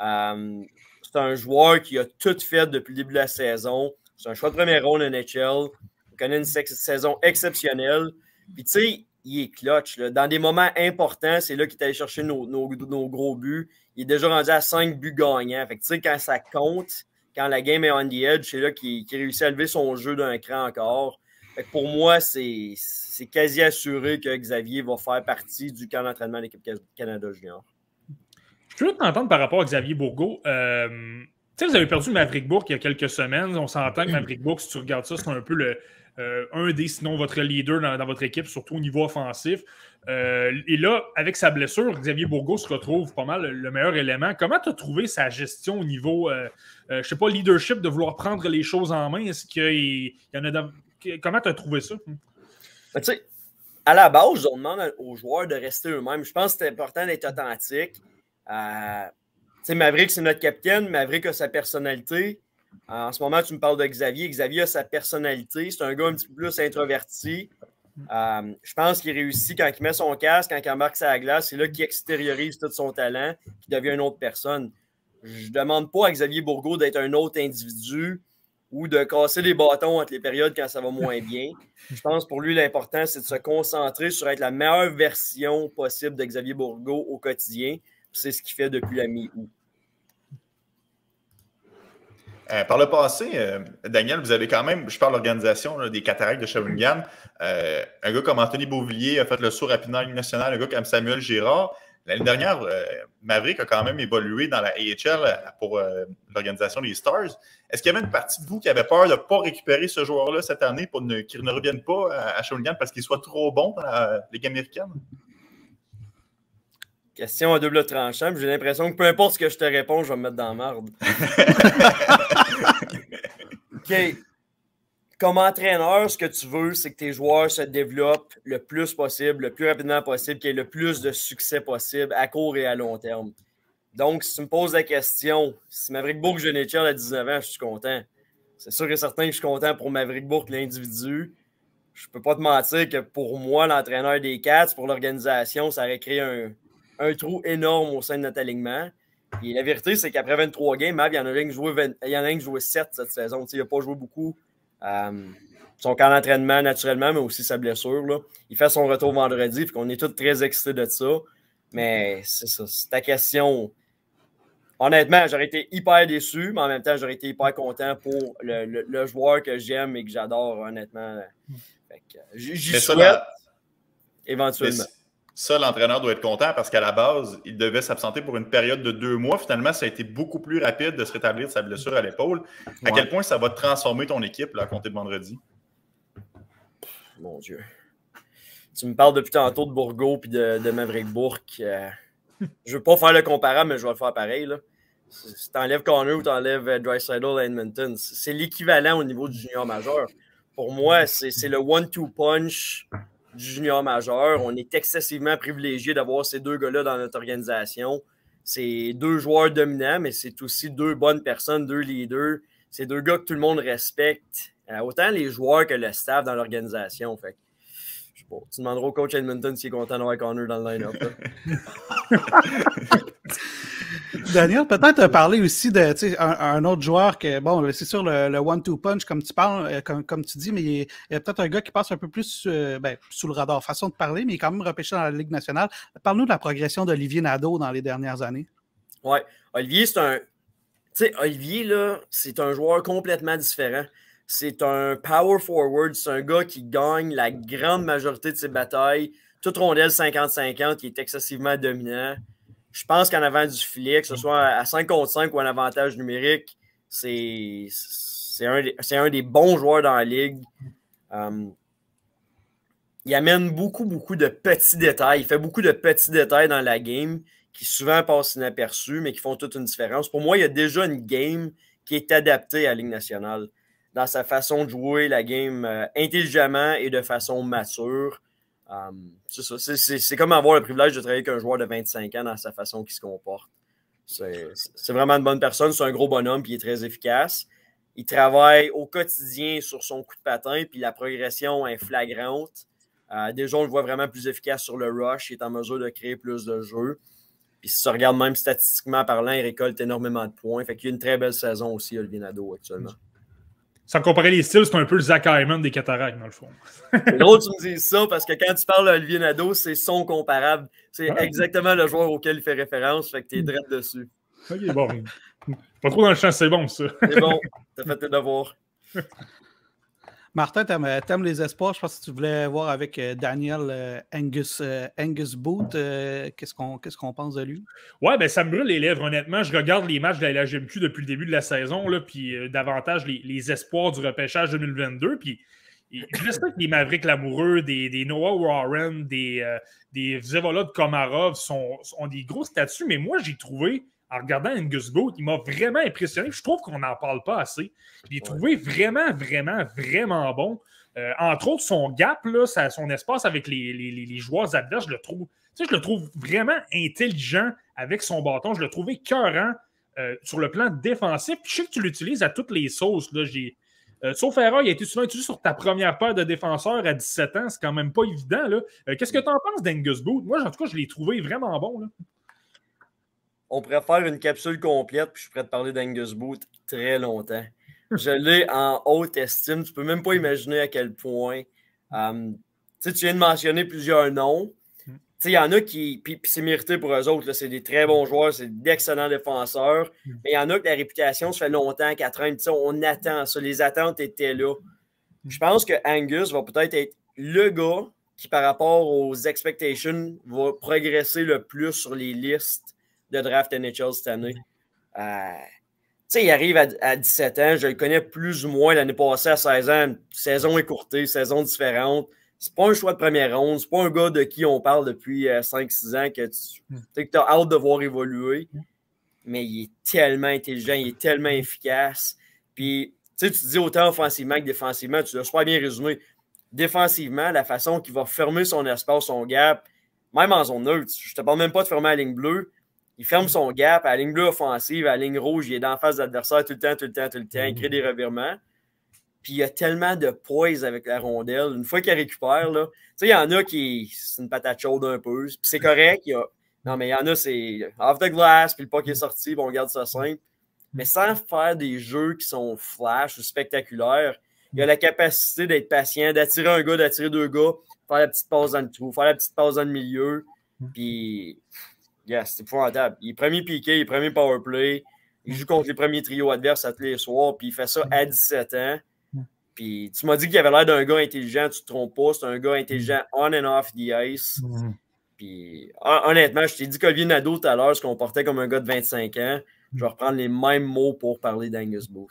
Euh, c'est un joueur qui a tout fait depuis le début de la saison. C'est un choix de premier rôle en NHL. Il connaît une saison exceptionnelle. Puis tu sais, il est clutch. Dans des moments importants, c'est là qu'il est allé chercher nos, gros buts. Il est déjà rendu à 5 buts gagnants. Fait que tu sais, quand ça compte, quand la game est on the edge, c'est là qu'il réussit à lever son jeu d'un cran encore. Fait pour moi, c'est c'est quasi assuré que Xavier va faire partie du camp d'entraînement de l'équipe Canada Junior. Je voulais t'entendre par rapport à Xavier Bourgault. Euh, vous avez perdu Maverick Bourg il y a quelques semaines. On s'entend que Maverick Bourg, si tu regardes ça, c'est un peu le, euh, un des, sinon votre leader dans, votre équipe, surtout au niveau offensif. Euh, et là, avec sa blessure, Xavier Bourgault se retrouve pas mal le meilleur élément. Comment tu as trouvé sa gestion au niveau, euh, je sais pas, leadership, de vouloir prendre les choses en main? Est-ce qu'il y en a Comment tu as trouvé ça? tu sais, à la base, on demande aux joueurs de rester eux-mêmes. Je pense que c'est important d'être authentique. Euh, tu Maverick, c'est notre capitaine. Maverick a sa personnalité. Euh, en ce moment, tu me parles de Xavier. Xavier a sa personnalité. C'est un gars un petit peu plus introverti. Euh, je pense qu'il réussit quand il met son casque, quand il embarque sa glace. C'est là qu'il extériorise tout son talent, qu'il devient une autre personne. Je ne demande pas à Xavier Bourgault d'être un autre individu ou de casser les bâtons entre les périodes quand ça va moins bien. Je pense pour lui, l'important, c'est de se concentrer sur être la meilleure version possible de Xavier Bourgault au quotidien. C'est ce qu'il fait depuis la mi-août. Euh, par le passé, euh, Daniel, vous avez quand même, je parle de l'organisation des cataractes de Shawinigan, euh, un gars comme Anthony Beauvillier a fait le saut rapidement à nationale, un gars comme Samuel Girard, L'année dernière, euh, Maverick a quand même évolué dans la AHL euh, pour euh, l'organisation des Stars. Est-ce qu'il y avait une partie de vous qui avait peur de ne pas récupérer ce joueur-là cette année pour qu'il ne revienne pas à, à parce qu'il soit trop bon dans la Ligue américaine? Question à double tranchant. J'ai l'impression que peu importe ce que je te réponds, je vais me mettre dans la marde. OK comme entraîneur, ce que tu veux, c'est que tes joueurs se développent le plus possible, le plus rapidement possible, qu'il y ait le plus de succès possible à court et à long terme. Donc, si tu me poses la question, si Maverick Bourque jeune à 19 ans, je suis content. C'est sûr et certain que je suis content pour Maverick Bourg, l'individu. Je ne peux pas te mentir que pour moi, l'entraîneur des Cats, pour l'organisation, ça aurait créé un, trou énorme au sein de notre alignement. Et la vérité, c'est qu'après 23 games, Mav, il y en a un qui a joué 7 cette saison. il n'a pas joué beaucoup. Euh, son camp d'entraînement naturellement, mais aussi sa blessure. Il fait son retour vendredi, puis qu'on est tous très excités de ça. Mais c'est ça, c'est ta question. Honnêtement, j'aurais été hyper déçu, mais en même temps, j'aurais été hyper content pour le, joueur que j'aime et que j'adore, honnêtement. Hmm. Euh, j'y souhaite éventuellement. Ça, l'entraîneur doit être content parce qu'à la base, il devait s'absenter pour une période de deux mois. Finalement, ça a été beaucoup plus rapide de se rétablir de sa blessure à l'épaule. À quel point ça va transformer ton équipe là, à compter de vendredi? Mon Dieu. Tu me parles depuis tantôt de Bourgo et de, Maverick euh, je veux pas faire le comparable, mais je vais le faire pareil. Là. tu enlèves Connor ou Dry Saddle et Edmonton, c'est l'équivalent au niveau du junior majeur. Pour moi, c'est le one-two punch junior majeur. On est excessivement privilégié d'avoir ces deux gars-là dans notre organisation. C'est deux joueurs dominants, mais c'est aussi deux bonnes personnes, deux leaders. C'est deux gars que tout le monde respecte, euh, autant les joueurs que le staff dans l'organisation. Fait tu demanderas au coach Edmonton s'il est content d'avoir Connor dans le line-up. Daniel, peut-être parler aussi de un, un, autre joueur que, bon, c'est sûr, le, one-two punch, comme tu parles, euh, comme, tu dis, mais il y a, peut-être un gars qui passe un peu plus euh, ben, sous le radar, façon de parler, mais il est quand même repêché dans la Ligue nationale. Parle-nous de la progression d'Olivier Nadeau dans les dernières années. Oui, Olivier, c'est un. Tu sais, Olivier, là, c'est un joueur complètement différent. C'est un power forward, c'est un gars qui gagne la grande majorité de ses batailles. Toute rondelle 50-50, il est excessivement dominant je pense qu'en avant du filet, que ce mm. soit à 5 contre 5 ou en avantage numérique, c'est un, des bons joueurs dans la ligue. Euh, il amène beaucoup, beaucoup de petits détails. Il fait beaucoup de petits détails dans la game qui souvent passent inaperçus, mais qui font toute une différence. Pour moi, il y a déjà une game qui est adaptée à la Ligue nationale dans sa façon de jouer la game euh, intelligemment et de façon mature. Um, c'est comme avoir le privilège de travailler avec un joueur de 25 ans dans sa façon qu'il se comporte. C'est vraiment une bonne personne, c'est un gros bonhomme, qui il est très efficace. Il travaille au quotidien sur son coup de patin, puis la progression est flagrante. Euh, déjà, on le voit vraiment plus efficace sur le rush, il est en mesure de créer plus de jeux. Puis si on regarde même statistiquement parlant, il récolte énormément de points. Fait qu'il a une très belle saison aussi, Olivier Nadeau, actuellement. Sans comparer les styles, c'est un peu le Zach Hyman des cataractes, dans le fond. Drôle tu me dis ça, parce que quand tu parles à Olivier Nadeau, c'est son comparable. C'est exactement le joueur auquel il fait référence, fait que tu es direct dessus. Ok, bon. Pas trop dans le champ, c'est bon, ça. C'est bon, t'as fait tes devoirs. Martin, euh, t'aimes les espoirs. Je pense que tu voulais voir avec euh, Daniel euh, Angus, Booth. qu'est-ce qu'on pense de lui? Ouais, ben ça me brûle les lèvres, honnêtement. Je regarde les matchs de la LHMQ depuis le début de la saison, là, puis davantage les, espoirs du repêchage 2022. Puis je que les Mavericks Lamoureux, des, Noah Warren, des, des de Komarov sont, sont, des gros statuts, mais moi, j'ai trouvé en regardant Angus Booth, il m'a vraiment impressionné. Je trouve qu'on n'en parle pas assez. Je l'ai trouvé vraiment, vraiment, vraiment bon. Euh, entre autres, son gap, là, son espace avec les, joueurs adverses, je le trouve. je le trouve vraiment intelligent avec son bâton. Je le trouvais cœurant euh, sur le plan défensif. je sais que tu l'utilises à toutes les sauces. Là. Euh, sauf erreur, il a été souvent utilisé sur ta première paire de défenseurs à 17 ans. C'est quand même pas évident. Là. qu'est-ce que mm. tu en penses d'Angus Booth? Moi, en tout cas, je l'ai trouvé vraiment bon. Là on pourrait faire une capsule complète, puis je pourrais te parler d'Angus Booth très longtemps. Je l'ai en haute estime. Tu peux même pas imaginer à quel point. Euh, tu viens de mentionner plusieurs noms. Hmm. Il y en a qui. Puis, c'est mérité pour eux autres. C'est des très bons joueurs, c'est d'excellents défenseurs. Hmm. Mais il y en a que la réputation, ça fait longtemps 30 ans, On attend ça. Les attentes étaient là. Hmm. Je pense que Angus va peut-être être le gars qui, par rapport aux expectations, va progresser le plus sur les listes de draft NHL cette année. Euh, il arrive à, 17 ans, je le connais plus ou moins l'année passée à 16 ans, saison écourtée, saison différente. C'est pas un choix de première ronde, c'est pas un gars de qui on parle depuis 5-6 euh, ans que tu hmm. que as hâte de voir évoluer. Mais il est tellement intelligent, il est tellement efficace. Puis, tu sais, tu dis autant offensivement que défensivement, tu le sois bien résumé. Défensivement, la façon qu'il va fermer son espace, son gap, même en zone neutre, je te parle même pas de fermer la ligne bleue, il ferme son gap à la ligne bleue offensive, à la ligne rouge, il est d'en face de l'adversaire tout le temps, tout le temps, tout le temps. Il crée mm. des revirements. Puis il y a tellement de poise avec la rondelle. Une fois qu'il récupère, là, tu sais, il y en a qui. C'est une patate chaude un peu. Puis c'est correct. Il Non, mais il y en a, c'est off the glass, puis le puck est sorti, puis on garde ça simple. Mais sans faire des jeux qui sont flash ou spectaculaires, il y a la capacité d'être patient, d'attirer un gars, d'attirer deux gars, faire la petite pause dans le trou, faire la petite pause dans le milieu. Mm. Puis Yeah, c'est épouvantable. Il est premier piqué, il est premier power play. Il joue contre les premiers trios adverses à tous les soirs, puis il fait ça à 17 ans. Puis tu m'as dit qu'il avait l'air d'un gars intelligent, tu te trompes pas. C'est un gars intelligent on and off the ice. Puis honnêtement, je t'ai dit qu'Olivier Nadeau tout à l'heure se comportait comme un gars de 25 ans. Je vais reprendre les mêmes mots pour parler d'Angus Booth.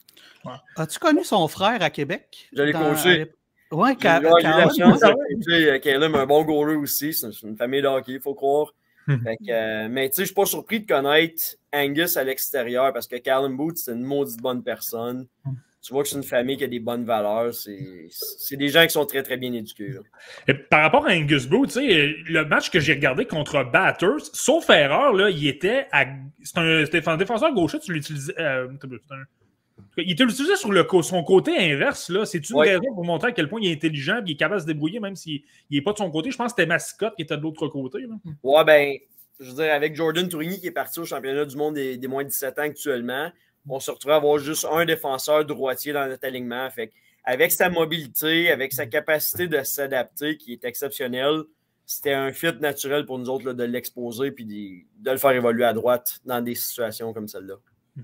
As-tu connu son frère à Québec? Je l'ai coaché. Oui, quand, même. un bon goaler aussi. C'est une famille d'hockey, il faut croire. Mhm. Euh, mais tu sais, je suis pas surpris de connaître Angus à l'extérieur parce que Callum Booth, c'est une maudite bonne personne. Mhm. Tu vois que c'est une famille qui a des bonnes valeurs. C'est des gens qui sont très, très bien éduqués. par rapport à Angus Booth, le match que j'ai regardé contre Batters, sauf erreur, là, il était à. C'est un, défenseur gaucher, tu l'utilisais. Euh, il était utilisé sur son côté inverse. Là. C'est une raison pour montrer à quel point il est intelligent et il est capable de se débrouiller, même s'il n'est pas de son côté. Je pense que c'était Mascotte qui était de l'autre côté. Ouais, ben, je veux dire, avec Jordan Tourigny qui est parti au championnat du monde des, moins de 17 ans actuellement, on se retrouve à avoir juste un défenseur droitier dans notre alignement. Fait avec sa mobilité, avec sa capacité de s'adapter qui est exceptionnelle, c'était un fit naturel pour nous autres de l'exposer et de, le faire évoluer à droite dans des situations comme celle-là. Mm-hmm.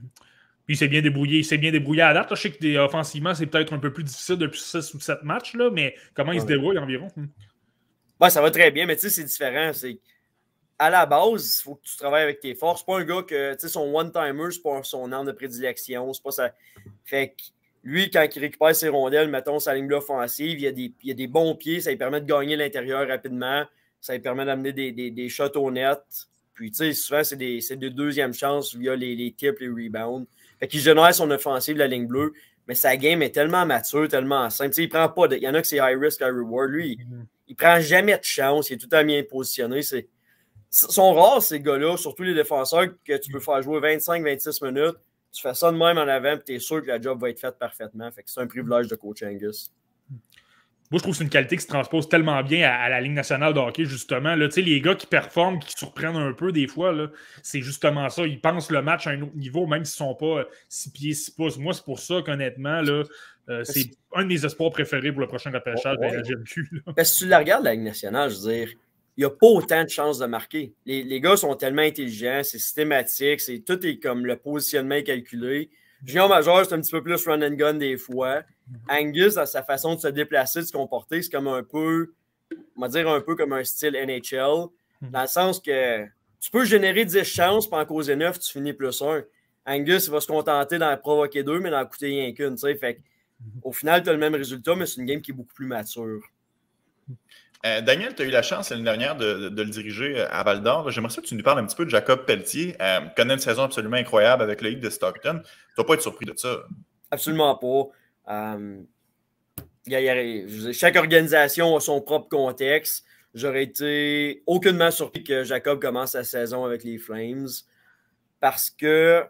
Puis il s'est bien débrouillé, il s'est bien débrouillé à date. je sais que offensivement, c'est peut-être un peu plus difficile depuis 6 ou 7 matchs, là, mais comment il se débrouille environ? Hmm. ça va très bien, mais c'est différent. à la base, il faut que tu travailles avec tes forces. pas un gars que, tu sais, son one-timer, c'est pas son arme de prédilection. C'est pas ça. Fait que lui, quand il récupère ses rondelles, mettons sa ligne offensive, il y a des, des bons pieds, ça lui permet de gagner l'intérieur rapidement. Ça lui permet d'amener des, des, des shots Puis, tu sais, souvent, c'est des, deuxièmes chances via les, les tips, les rebounds. Fait qu'il génère son offensive, la ligne bleue, mais sa game est tellement mature, tellement simple. il prend pas y en a que c'est high risk, high reward. Lui, il, mhm. prend jamais de chance. Il est tout à bien positionné. C'est, sont rares ces gars-là, surtout les défenseurs que tu peux faire jouer 25-26 minutes. Tu fais ça de même en avant, puis tu es sûr que la job va être faite parfaitement. Fait que c'est un privilège de coach Angus. Mhm. Moi, je trouve que c'est une qualité qui se transpose tellement bien à, la Ligue nationale de hockey, justement. Là, les gars qui performent, qui surprennent un peu des fois, c'est justement ça. Ils pensent le match à un autre niveau, même s'ils ne sont pas 6 pieds, 6 pouces. Moi, c'est pour ça qu'honnêtement, euh, c'est un de mes espoirs préférés pour le prochain repêchage de si tu la regardes, la Ligue nationale, je veux dire, il n'y a pas autant de chances de marquer. Les, gars sont tellement intelligents, c'est systématique, c'est tout est comme le positionnement calculé. Junior Major, c'est un petit peu plus run and gun des fois. Angus, dans sa façon de se déplacer, de se comporter, c'est comme un peu, on va dire un peu comme un style NHL, dans le sens que tu peux générer 10 chances, puis en causer 9, tu finis plus 1. Angus, il va se contenter d'en provoquer 2, mais d'en coûter rien qu'une. Au final, tu as le même résultat, mais c'est une game qui est beaucoup plus mature. Euh, Daniel, tu as eu la chance l'année dernière de, le diriger euh, à Val d'Or. J'aimerais ça que tu nous parles un petit peu de Jacob Pelletier. Euh, connaît une saison absolument incroyable avec le de Stockton. Tu ne pas être surpris de ça. Absolument pas. Euh, chaque organisation a son propre contexte. J'aurais été aucunement surpris que Jacob commence sa saison avec les Flames parce que,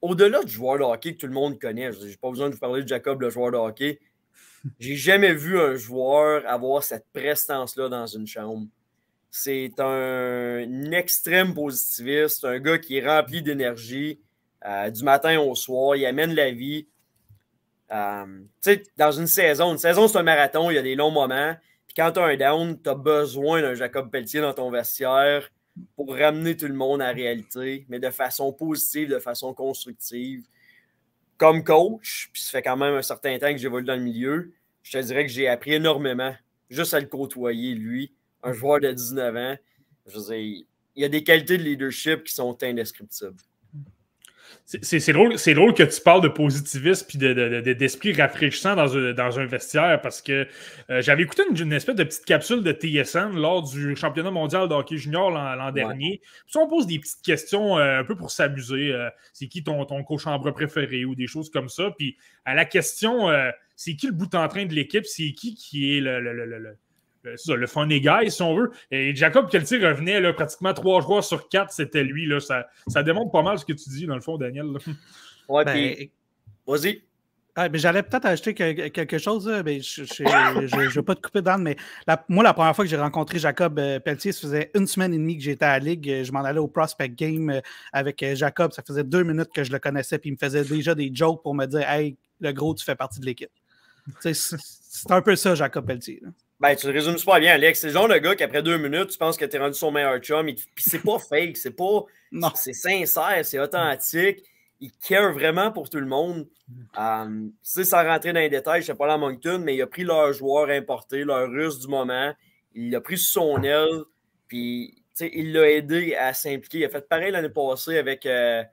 au-delà du joueur de hockey que tout le monde connaît, je n'ai pas besoin de vous parler de Jacob, le joueur de hockey, j'ai jamais vu un joueur avoir cette prestance-là dans une chambre. C'est un extrême positiviste, un gars qui est rempli d'énergie euh, du matin au soir, il amène la vie. Euh, dans une saison, une saison c'est un marathon, il y a des longs moments. Puis quand tu as un down, tu as besoin d'un Jacob Pelletier dans ton vestiaire pour ramener tout le monde à la réalité, mais de façon positive, de façon constructive comme coach, puis ça fait quand même un certain temps que j'évolue dans le milieu, je te dirais que j'ai appris énormément juste à le côtoyer, lui, un mm. joueur de 19 ans. Je il y a des qualités de leadership qui sont indescriptibles. C'est drôle, que tu parles de positivisme puis d'esprit rafraîchissant dans un, vestiaire parce que euh, j'avais écouté une, espèce de petite capsule de TSN lors du championnat mondial de hockey junior l'an dernier. Puis on pose des petites questions euh, un peu pour s'amuser. Euh, c'est qui ton, ton coach préféré ou des choses comme ça. Puis à la question, c'est qui le bout en train de l'équipe? C'est qui qui est le euh, le fond des si on veut. Et Jacob Pelletier revenait pratiquement trois joueurs sur quatre, c'était lui. Là. Ça, ça démontre pas mal ce que tu dis, dans le fond, Daniel. Ouais, puis. Ben, vas-y. mais j'allais peut-être acheter quelque chose, je ne vais pas te couper dedans, mais moi, la première fois que j'ai rencontré Jacob euh, Pelletier, ça faisait une semaine et demie que j'étais à la Ligue. Euh, je m'en allais au Prospect Game avec Jacob. Ça faisait deux minutes que je le connaissais, puis il me faisait déjà des jokes pour me dire Hey, le gros, tu fais partie de l'équipe. C'est un peu ça, Jacob Pelletier. Ben, tu le résumes pas bien, Alex. C'est le genre le gars qui après deux minutes, tu penses que tu es rendu son meilleur chum. Et... Puis c'est pas fake, c'est pas. Non. C'est sincère, c'est authentique. Il care vraiment pour tout le monde. Tu hum, sais, sans rentrer dans les détails, je sais pas la Moncton, mais il a pris leur joueur importé, leur russe du moment. Il l'a pris son aile. Puis tu sais, il l'a aidé à s'impliquer. Il a fait pareil l'année passée avec euh,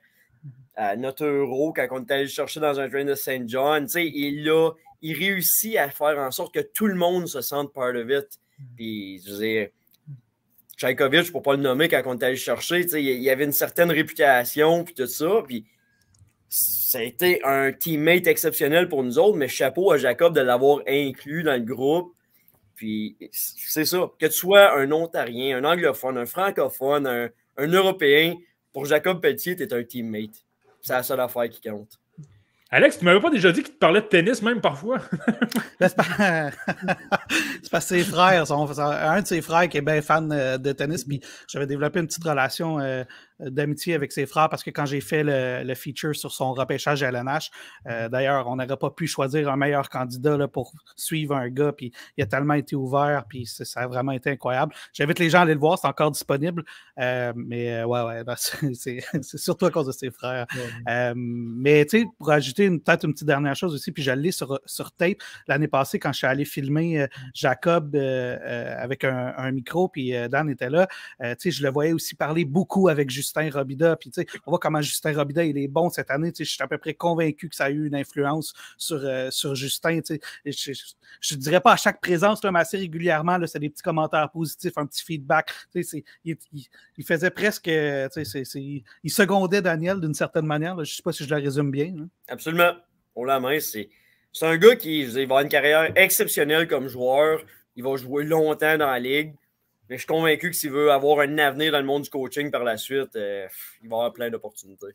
euh, notre euro quand on était allé chercher dans un train de St. John. sais, il l'a il réussit à faire en sorte que tout le monde se sente part of it. Mm. Puis, je veux dire, pour pas le nommer, quand on est allé chercher, il y avait une certaine réputation, puis tout ça. Puis, ça a été un teammate exceptionnel pour nous autres, mais chapeau à Jacob de l'avoir inclus dans le groupe. Puis, c'est ça. Que tu sois un Ontarien, un anglophone, un francophone, un, Européen, pour Jacob Pelletier, tu es un teammate. C'est la seule affaire qui compte. Alex, tu m'avais pas déjà dit qu'il te parlait de tennis même parfois? Ben, c'est parce que ses frères, sont... un de ses frères qui est bien fan euh, de tennis, puis j'avais développé une petite relation euh, euh, d'amitié avec ses frères parce que quand j'ai fait le, feature sur son repêchage à la euh, d'ailleurs, on n'aurait pas pu choisir un meilleur candidat pour suivre un gars. Puis il a tellement été ouvert, puis ça a vraiment été incroyable. J'invite les gens à aller le voir, c'est encore disponible. Euh, mais euh, ouais, ouais, c'est surtout à cause de ses frères. mais tu sais, pour ajouter peut-être une petite dernière chose aussi, puis j'allais sur, sur tape l'année passée quand je suis allé filmer Jacob avec un, micro, puis Dan était là. tu sais, je le voyais aussi parler beaucoup avec Justin Justin Robida. Puis, on voit comment Justin Robida il est bon cette année. Je suis à peu près convaincu que ça a eu une influence sur, euh, sur Justin. Je ne dirais pas à chaque présence, mais assez régulièrement, c'est des petits commentaires positifs, un petit feedback. Il, faisait presque. Euh, il secondait Daniel d'une certaine manière. Je ne sais pas si je le résume bien. Hein. Absolument. On c'est. C'est un gars qui va avoir une carrière exceptionnelle comme joueur. Il va jouer longtemps dans la ligue. Mais je suis convaincu que s'il veut avoir un avenir dans le monde du coaching par la suite, euh, il va avoir plein d'opportunités.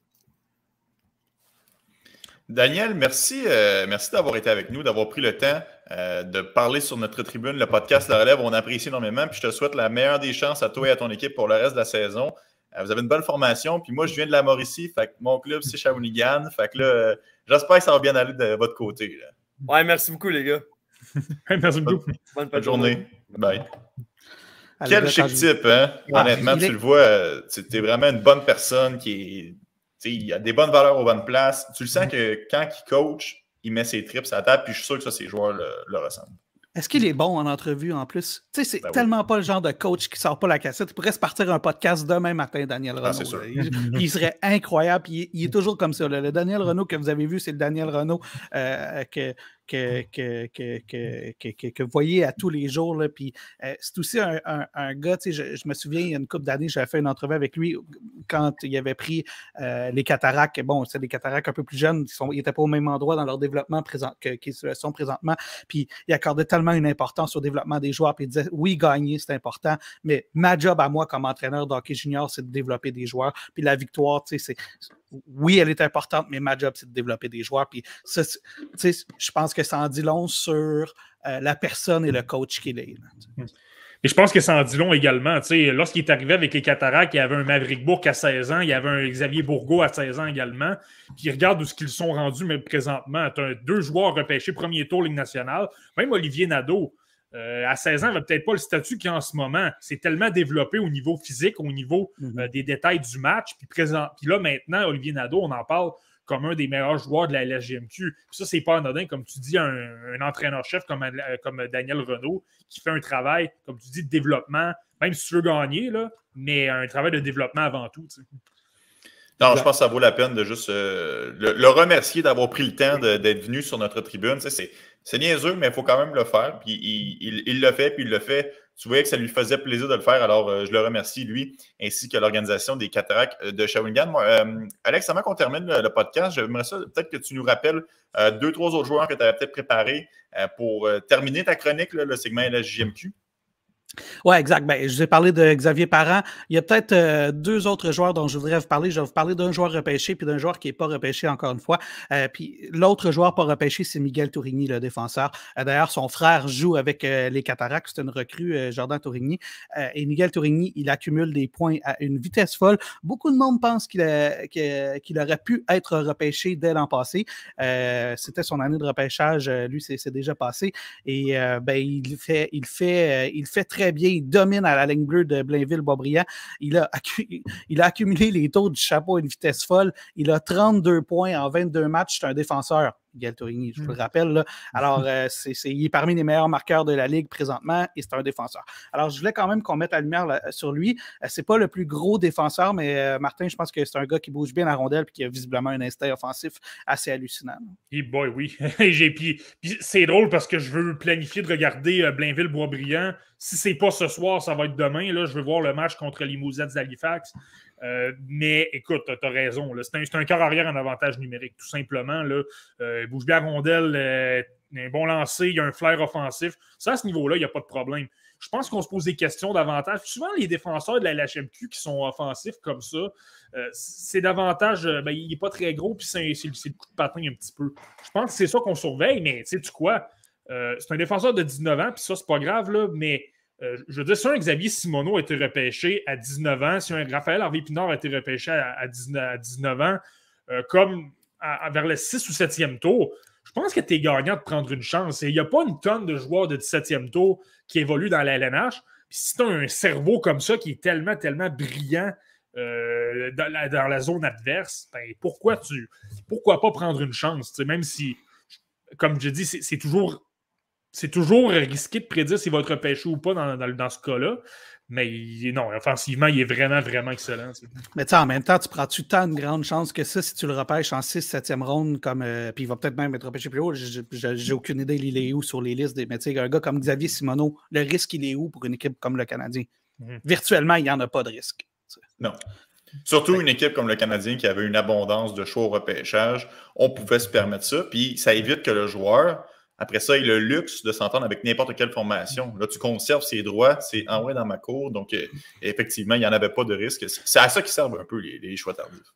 Daniel, merci, euh, merci d'avoir été avec nous, d'avoir pris le temps euh, de parler sur notre tribune, le podcast La Relève. On apprécie énormément. Puis je te souhaite la meilleure des chances à toi et à ton équipe pour le reste de la saison. vous avez une bonne formation. Puis moi, je viens de la Mauricie. Fait que mon club, c'est Shawinigan. Fait que là, j'espère que ça va bien aller de votre côté. Ouais, merci beaucoup, les gars. merci beaucoup. Bonne, journée. Bye. Quel chic type, hein? Honnêtement, tu le vois, euh, tu es vraiment une bonne personne qui il a des bonnes valeurs aux bonnes places. Tu le sens mm. que quand il coach, il met ses trips à la table, puis je suis sûr que ça, ses joueurs le, ressentent. Est-ce qu'il est bon en entrevue en plus? Tu sais, c'est ben tellement pas le genre de coach qui sort pas la cassette. Il pourrait se partir un podcast demain matin, Daniel ah, Renault. il, serait incroyable. Il, est toujours comme ça. Le Daniel Renault que vous avez vu, c'est le Daniel Renault euh, que que, que, vous voyez à tous les jours. Là, puis euh, c'est aussi un, gars, je, me souviens, il y a une couple d'années, j'avais fait une entrevue avec lui quand il avait pris euh, les cataractes. Bon, c'est des cataractes un peu plus jeunes, ils n'étaient pas au même endroit dans leur développement présent, qu'ils sont présentement. Puis il accordait tellement une importance au développement des joueurs. Puis il disait, oui, gagner, c'est important, mais ma job à moi comme entraîneur d'hockey junior, c'est de développer des joueurs. Puis la victoire, tu sais, c'est oui, elle est importante, mais ma job, c'est de développer des joueurs. Puis je pense que ça en dit long sur euh, la personne et le mm. coach qu'il est. Mm. je pense que ça en dit long également. Lorsqu'il est arrivé avec les Cataractes, il y avait un Maverick Bourg à 16 ans, il y avait un Xavier Bourgo à 16 ans également. qui regarde où ce qu'ils sont rendus mais présentement. Tu as deux joueurs repêchés, premier tour Ligue nationale. Même Olivier Nadeau, euh, à 16 ans, il va peut-être pas le statut qu'il a en ce moment. C'est tellement développé au niveau physique, au niveau mhm. euh, des détails du match. Puis, présent... puis là, maintenant, Olivier Nadeau, on en parle comme un des meilleurs joueurs de la LGMQ. ça, c'est pas anodin, comme tu dis, un, entraîneur-chef euh, comme, Daniel Renault qui fait un travail, comme tu dis, de développement, même si tu veux gagner, là, mais un travail de développement avant tout. Non, je pense que ça vaut la peine de juste euh, le, remercier d'avoir pris le temps d'être venu sur notre tribune. C'est niaiseux, mais il faut quand même le faire. Puis il, il, le fait, puis il le fait. Tu voyais que ça lui faisait plaisir de le faire, alors euh, je le remercie, lui, ainsi que l'organisation des cataractes euh, de Shawinigan. Euh, Alex, avant qu'on termine le, podcast, j'aimerais ça peut-être que tu nous rappelles deux, trois autres joueurs que tu avais peut-être préparés pour terminer ta chronique, le segment LSJMQ. Oui, exact. Ben, je vous ai parlé de Xavier Parent. Il y a peut-être euh, deux autres joueurs dont je voudrais vous parler. Je vais vous parler d'un joueur repêché puis d'un joueur qui n'est pas repêché encore une fois. Euh, puis l'autre joueur pas repêché, c'est Miguel Tourigny, le défenseur. Euh, d'ailleurs, son frère joue avec les Cataractes. C'est une recrue, Jordan Tourigny. et Miguel Tourigny, il accumule des points à une vitesse folle. Beaucoup de monde pense qu'il aurait pu être repêché dès l'an passé. C'était son année de repêchage. Lui, c'est déjà passé. Et ben, il fait, il fait, il fait très très bien. Il domine à la ligne bleue de Blainville-Boisbriand. Il a, il a accumulé les taux du chapeau à une vitesse folle. Il a 32 points en 22 matchs. C'est un défenseur Galtorini, je vous le mmh. rappelle. Alors, euh, il est parmi les meilleurs marqueurs de la Ligue présentement et c'est un défenseur. Alors, je voulais quand même qu'on mette la lumière sur lui. Euh, c'est pas le plus gros défenseur, mais euh, Martin, je pense que c'est un gars qui bouge bien la rondelle et qui a visiblement un instinct offensif assez hallucinant. Et eh boy, oui. puis, c'est drôle parce que je veux planifier de regarder Blainville-Boisbriand. Si c'est pas ce soir, ça va être demain. Là, je veux voir le match contre les Mousettes d'Halifax. Euh, mais écoute, tu as raison. C'est un, un quart arrière en avantage numérique, tout simplement. Là. Euh, bouge bien rondelle, euh, un bon lancé, il y a un flair offensif. Ça, à ce niveau-là, il n'y a pas de problème. Je pense qu'on se pose des questions davantage. Souvent, les défenseurs de la LHMQ qui sont offensifs comme ça, c'est davantage. Ben, il n'est pas très gros, puis c'est le coup de patin un petit peu. Je pense que c'est ça qu'on surveille, mais tu sais tu quoi? c'est un défenseur de 19 ans, puis ça, c'est pas grave, là, mais euh, je veux dire, si un Xavier Simoneau a été repêché à 19 ans, si un Raphaël Harvey Pinard a été repêché à, 19, ans, euh, comme vers le 6 ou 7e tour, je pense que tu es gagnant de prendre une chance. il n'y a pas une tonne de joueurs de 17e tour qui évoluent dans la LNH. si tu as un cerveau comme ça qui est tellement, tellement brillant euh, dans, la, zone adverse, ben, pourquoi tu pourquoi pas prendre une chance? Même si, comme je dis, c'est toujours c'est toujours risqué de prédire s'il va être repêché ou pas dans, ce cas-là. Mais non, offensivement, il est vraiment, vraiment excellent. Mais tu en même temps, tu prends-tu tant de grandes chances que ça si tu le repêches en 6-7e ronde, comme euh, puis il va peut-être même être repêché plus haut. J'ai aucune idée, il est où sur les listes des. Mais tu un gars comme Xavier Simoneau, le risque, il est où pour une équipe comme le Canadien? Mhm. Virtuellement, il n'y en a pas de risque. Non. Surtout une équipe comme le Canadien qui avait une abondance de choix au repêchage, on pouvait se permettre ça, puis ça évite que le joueur après ça, il a le luxe de s'entendre avec n'importe quelle formation. Là, tu conserves ses droits, c'est en vrai dans ma cour. Donc, euh, effectivement, il n'y en avait pas de risque. C'est à ça qu'ils servent un peu les, choix tardifs.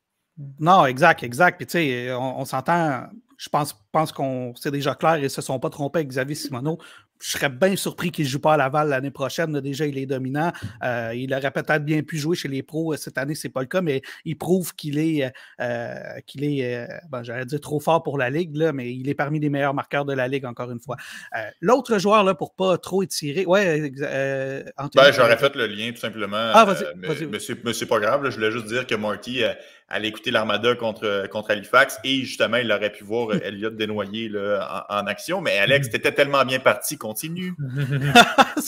Non, exact, exact. Puis, tu sais, on, s'entend je pense, pense qu'on c'est déjà clair, ils ne se sont pas trompés avec Xavier Simoneau je serais bien surpris qu'il ne joue pas à Laval l'année prochaine. déjà, il est dominant. Euh, il aurait peut-être bien pu jouer chez les pros euh, cette année, ce n'est pas le cas, mais il prouve qu'il est, euh, qu'il est bon, j'allais dire trop fort pour la Ligue, là, mais il est parmi les meilleurs marqueurs de la Ligue, encore une fois. L'autre joueur, là, pour ne pas trop étirer. Ouais, ben, J'aurais fait le lien tout simplement. Ah, vas-y. mais, c'est pas grave. je voulais juste dire que Marty aller écouter l'Armada contre, euh, contre Halifax et justement, il aurait pu voir euh, Elliot Desnoyers là, en, action. Mais Alex, mm. t'étais tellement bien parti, continue.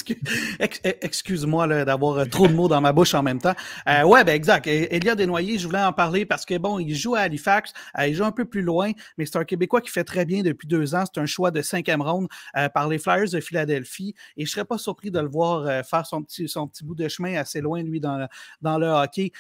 E-, excuse-moi d'avoir euh, trop de mots dans ma bouche en même temps. Euh, ouais, ben exact. Elliot Desnoyers, je voulais en parler parce que bon, il joue à Halifax, il joue un peu plus loin, mais c'est un Québécois qui fait très bien depuis deux ans. C'est un choix de cinquième ronde par les Flyers de Philadelphie et je serais pas surpris de le voir faire son petit, son petit bout de chemin assez loin, lui, dans, dans le hockey.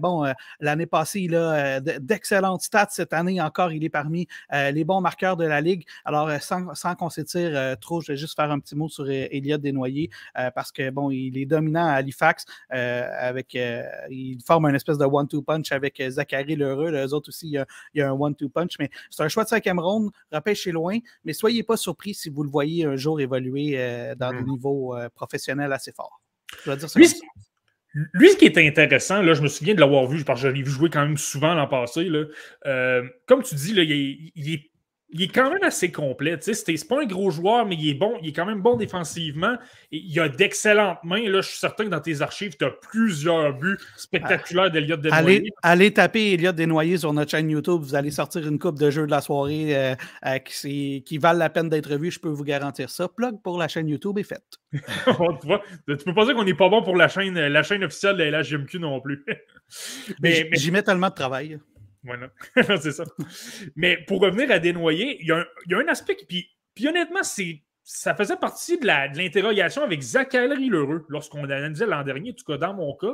bon, l'année passée, il a euh, d'excellentes stats cette année encore. Il est parmi euh, les bons marqueurs de la Ligue. Alors, euh, sans, qu'on s'étire trop, je vais juste faire un petit mot sur Eliot Desnoyers parce que, bon, il est dominant à Halifax. avec, il forme une espèce de one-two punch avec Zachary Lheureux. Les autres aussi, il y a, un one-two punch. Mais c'est un choix de cinquième ronde. Repêchez loin. Mais soyez pas surpris si vous le voyez un jour évoluer dans le mmh. niveaux professionnel assez fort. Je dois dire ça. Lui, ce qui est intéressant, là, je me souviens de l'avoir vu, parce que je vu jouer quand même souvent l'an passé. Là, euh, comme tu dis, là, il, il, est, il est quand même assez complet. C'est pas un gros joueur, mais il est bon. Il est quand même bon défensivement. il a d'excellentes mains. Là, je suis certain que dans tes archives, tu as plusieurs buts spectaculaires d'Eliott Desnoyers. Allez, allez, taper Eliott Desnoyers sur notre chaîne YouTube. Vous allez sortir une coupe de jeux de la soirée euh, euh, qui, valent la peine d'être vue. Je peux vous garantir ça. Plug pour la chaîne YouTube est faite. tu, ne peux pas dire qu'on n'est pas bon pour la chaîne, la chaîne officielle de la plus non plus. mais J'y mets tellement de travail. Voilà, c'est ça. Mais pour revenir à Desnoyers, il y, a un aspect qui, puis, honnêtement, ça faisait partie de l'interrogation avec Zachary Lheureux lorsqu'on analysait l'an dernier, en tout cas dans mon cas.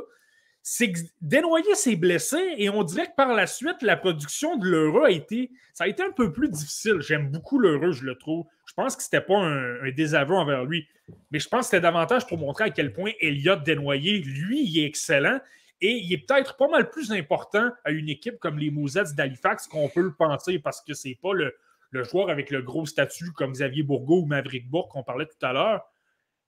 C'est que Desnoyers s'est blessé et on dirait que par la suite, la production de Lheureux a été, ça a été un peu plus difficile. J'aime beaucoup Lheureux, je le trouve. Je pense que ce n'était pas un, un, désaveu envers lui, mais je pense que c'était davantage pour montrer à quel point Elliot Desnoyers, lui, il est excellent et il est peut-être pas mal plus important à une équipe comme les Mosettes d'Halifax qu'on peut le penser parce que c'est pas le, joueur avec le gros statut comme Xavier Bourgault ou Maverick Bourg qu'on parlait tout à l'heure.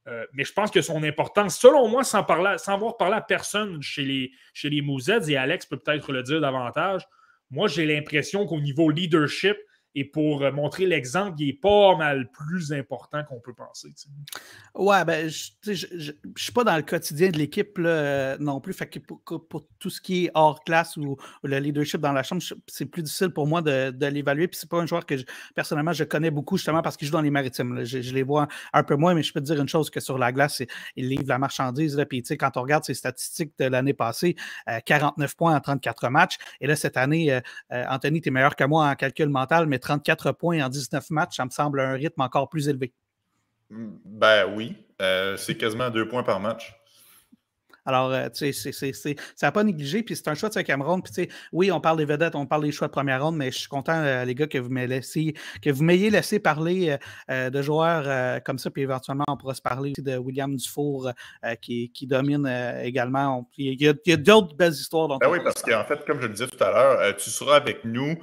Euh, mais je pense que son importance, selon moi, sans, parler, avoir parlé à personne chez les, chez les et Alex peut peut-être le dire davantage, moi j'ai l'impression qu'au niveau leadership, et pour euh, montrer l'exemple, il est pas mal plus important qu'on peut penser. Ouais, ben, je ne suis pas dans le quotidien de l'équipe euh, non plus. Fait pour, tout ce qui est hors classe ou, le leadership dans la chambre, c'est plus difficile pour moi de, l'évaluer. Puis c'est pas un joueur que, personnellement, je connais beaucoup justement parce qu'il joue dans les maritimes. Je, les vois un peu moins, mais je peux te dire une chose que sur la glace, il livre la marchandise. Là, puis quand on regarde ses statistiques de l'année passée, 49 euh, points en 34 matchs. Et là, cette année, Anthony, tu es meilleur que moi en calcul mental, mais 34 points en 19 matchs, ça me semble un rythme encore plus élevé. Ben oui, euh, c'est quasiment deux points par match. Alors, euh, tu sais, ça n'a pas négligé. Puis c'est un choix de Cameroun Puis, tu sais, oui, on parle des vedettes, on parle des choix de première ronde, mais je suis content, euh, les gars, que vous m'ayez laissé, que vous m'ayez laissé parler euh, de joueurs comme ça. Puis éventuellement, on pourra se parler de William Dufour qui, domine également. il y a, d'autres belles histoires. Dont ben oui, parce qu'en fait, comme je le disais tout à l'heure, tu seras avec nous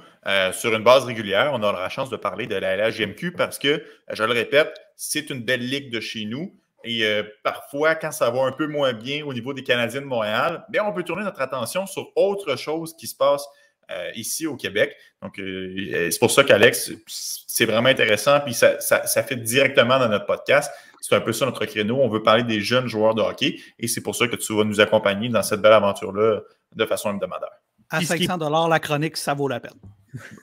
sur une base régulière. On aura la chance de parler de la LGMQ parce que, je le répète, c'est une belle ligue de chez nous. Et euh, parfois, quand ça va un peu moins bien au niveau des Canadiens de Montréal, bien, on peut tourner notre attention sur autre chose qui se passe euh, ici au Québec. Donc, euh, c'est pour ça qu'Alex, c'est vraiment intéressant, puis ça, ça, fait directement dans notre podcast. C'est un peu ça notre créneau. On veut parler des jeunes joueurs de hockey, et c'est pour ça que tu vas nous accompagner dans cette belle aventure-là de façon hebdomadaire. À 500 la chronique, ça vaut la peine.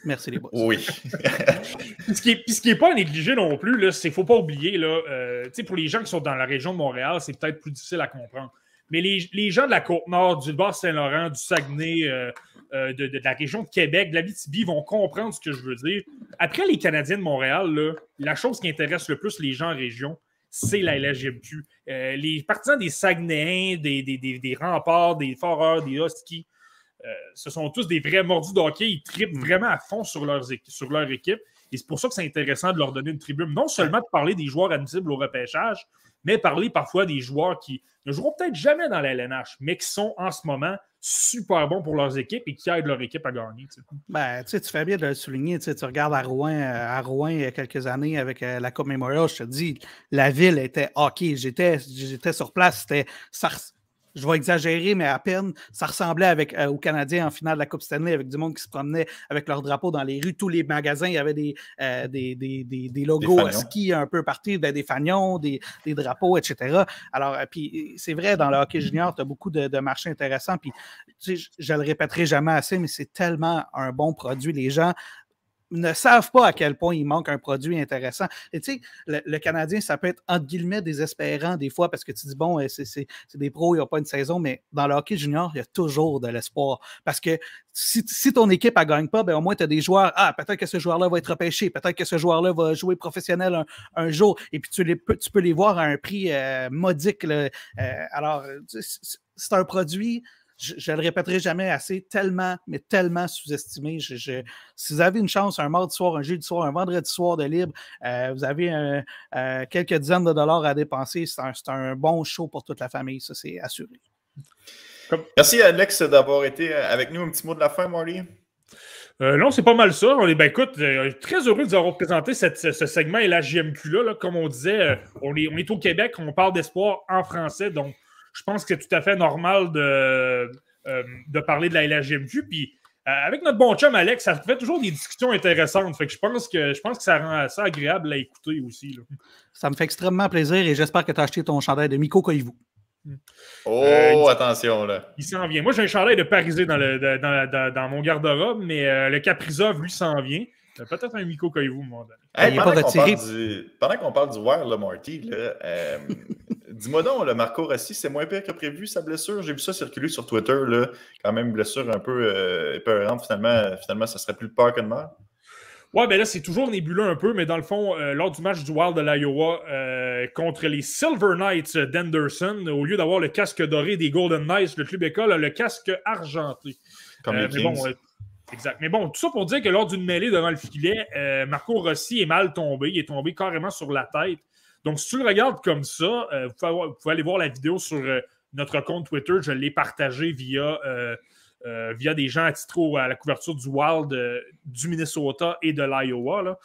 Merci les boss. Oui. ce qui n'est est pas à négliger non plus, c'est ne faut pas oublier, là, euh, pour les gens qui sont dans la région de Montréal, c'est peut-être plus difficile à comprendre. Mais les, gens de la Côte-Nord, du Bas-Saint-Laurent, du Saguenay, euh, euh, de, la région de Québec, de la BTB vont comprendre ce que je veux dire. Après les Canadiens de Montréal, la chose qui intéresse le plus les gens en région, c'est la LGMQ les partisans des Saguenayens, des, des, des, des remparts, des foreurs, des huskies, euh, ce sont tous des vrais mordus d'hockey. Ils tripent hmm. vraiment à fond sur, leurs sur leur équipe. Et c'est pour ça que c'est intéressant de leur donner une tribune. Non seulement de parler des joueurs admissibles au repêchage, mais parler parfois des joueurs qui ne joueront peut-être jamais dans la LNH, mais qui sont en ce moment super bons pour leurs équipes et qui aident leur équipe à gagner. Ben, tu fais bien de le souligner. Tu regardes à Rouen, euh, à Rouen, il y a quelques années, avec euh, la Coupe Memorial, je te dis, la ville était hockey. J'étais sur place, c'était je vais exagérer, mais à peine, ça ressemblait avec, euh, aux Canadiens en finale de la Coupe Stanley, avec du monde qui se promenait avec leur drapeau dans les rues. Tous les magasins, il y avait des, euh, des, des, des, logos à ski un peu partis, ben, des fanions, des, drapeaux, etc. Alors, euh, puis c'est vrai, dans le hockey junior, tu as beaucoup de, de marchés intéressants. Puis, je, je le répéterai jamais assez, mais c'est tellement un bon produit. Les gens ne savent pas à quel point il manque un produit intéressant. Et tu sais, le, Canadien, ça peut être entre guillemets désespérant des fois parce que tu dis, bon, euh, c'est des pros, ils a pas une saison, mais dans le hockey junior, il y a toujours de l'espoir. Parce que si, ton équipe ne gagne pas, ben, au moins tu as des joueurs, ah, peut-être que ce joueur-là va être repêché, peut-être que ce joueur-là va jouer professionnel un, jour, et puis tu, les, tu peux les voir à un prix euh, modique. Euh, alors, c'est un produit je ne le répéterai jamais assez, tellement, mais tellement sous-estimé. si vous avez une chance, un mardi soir, un jeudi soir, un vendredi soir de libre, euh, vous avez euh, quelques dizaines de dollars à dépenser. C'est un, bon show pour toute la famille, ça c'est assuré. Merci Alex d'avoir été euh, avec nous. Un petit mot de la fin, Marie. non, c'est pas mal ça. On est, ben, écoute, très heureux de vous avoir présenté ce, segment et la JMQ-là. Comme on disait, on, est, on est au Québec, on parle d'espoir en français. Donc, je pense que c'est tout à fait normal de, euh, de parler de la LHGMQ. Puis euh, avec notre bon chum Alex, ça fait toujours des discussions intéressantes. Fait je pense que je pense que ça rend ça agréable à écouter aussi. Ça me fait extrêmement plaisir et j'espère que tu as acheté ton chandail de Miko Koivu. Oh, euh, attention là. Il s'en vient. Moi, j'ai un chandail de Parisé dans, dans, mon garde-robe, mais le Caprizov, lui, s'en vient. Peut-être un Miko Koivu, mon donné. Ben, pendant qu'on parle du Wild, là, Marty, euh, dis-moi donc, le Marco Rossi, c'est moins pire que prévu sa blessure. J'ai vu ça circuler sur Twitter, là, quand même, blessure un peu euh, Finalement, finalement, ça serait plus peur que de mort? Ouais, ben là, c'est toujours nébuleux un peu, mais dans le fond, euh, lors du match du Wild de l'Iowa euh, contre les Silver Knights d'Anderson, au lieu d'avoir le casque doré des Golden Knights, le club école a le casque argenté. Comme Exact. Mais bon, tout ça pour dire que lors d'une mêlée devant le filet, euh, Marco Rossi est mal tombé. Il est tombé carrément sur la tête. Donc, si tu le regardes comme ça, euh, vous, pouvez aller voir la vidéo sur euh, notre compte Twitter. Je l'ai partagée via, via des gens à titre à la couverture du Wild du Minnesota et de l'Iowa.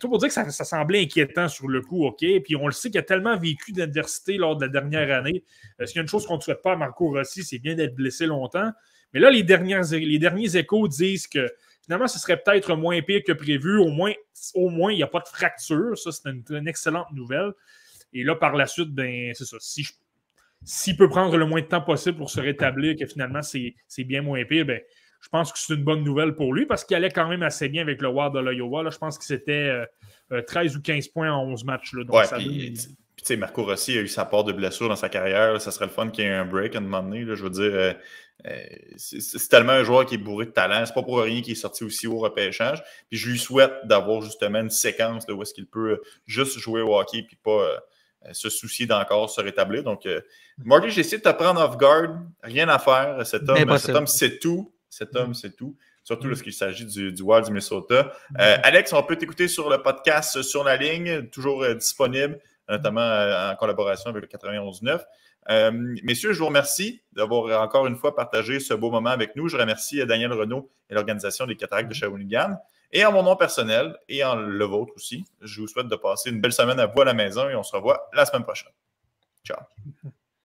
tout pour dire que ça, semblait inquiétant sur le coup, OK? Puis on le sait qu'il a tellement vécu d'adversité lors de la dernière année. S'il y a une chose qu'on ne souhaite pas à Marco Rossi, c'est bien d'être blessé longtemps. Mais là, les, dernières, les derniers échos disent que finalement, ce serait peut-être moins pire que prévu. Au moins, au moins il n'y a pas de fracture. Ça, c'est une, excellente nouvelle. Et là, par la suite, ben, c'est ça. s'il peut prendre le moins de temps possible pour se rétablir, que finalement c'est bien moins pire, ben, je pense que c'est une bonne nouvelle pour lui parce qu'il allait quand même assez bien avec le Ward de l'Iowa. Je pense que c'était 13 euh, euh, ou 15 points en 11 matchs. donc ça tu sais, Marco Rossi a eu sa part de blessure dans sa carrière. ça serait le fun qu'il y ait un break à un moment donné. je veux dire, euh, euh, c'est tellement un joueur qui est bourré de talent. C'est pas pour rien qu'il est sorti aussi haut au repêchage. Puis, je lui souhaite d'avoir justement une séquence de où est-ce qu'il peut euh, juste jouer au hockey puis pas se soucier d'encore se rétablir. Donc, Marty, j'ai essayé de te prendre off guard. Rien à faire. Cet homme, cet homme, c'est tout. Cet homme, c'est tout surtout mm. lorsqu'il s'agit du, du Wild du Minnesota. Mm. Alex, on peut t'écouter sur le podcast Sur la ligne, toujours disponible notamment euh, en collaboration avec le 919. 9 euh, messieurs, je vous remercie d'avoir encore une fois partagé ce beau moment avec nous. Je remercie euh, Daniel Renault et l'organisation des Cataractes de Shawinigan. Et en mon nom personnel et en le vôtre aussi, je vous souhaite de passer une belle semaine à vous à la maison et on se revoit la semaine prochaine. Ciao.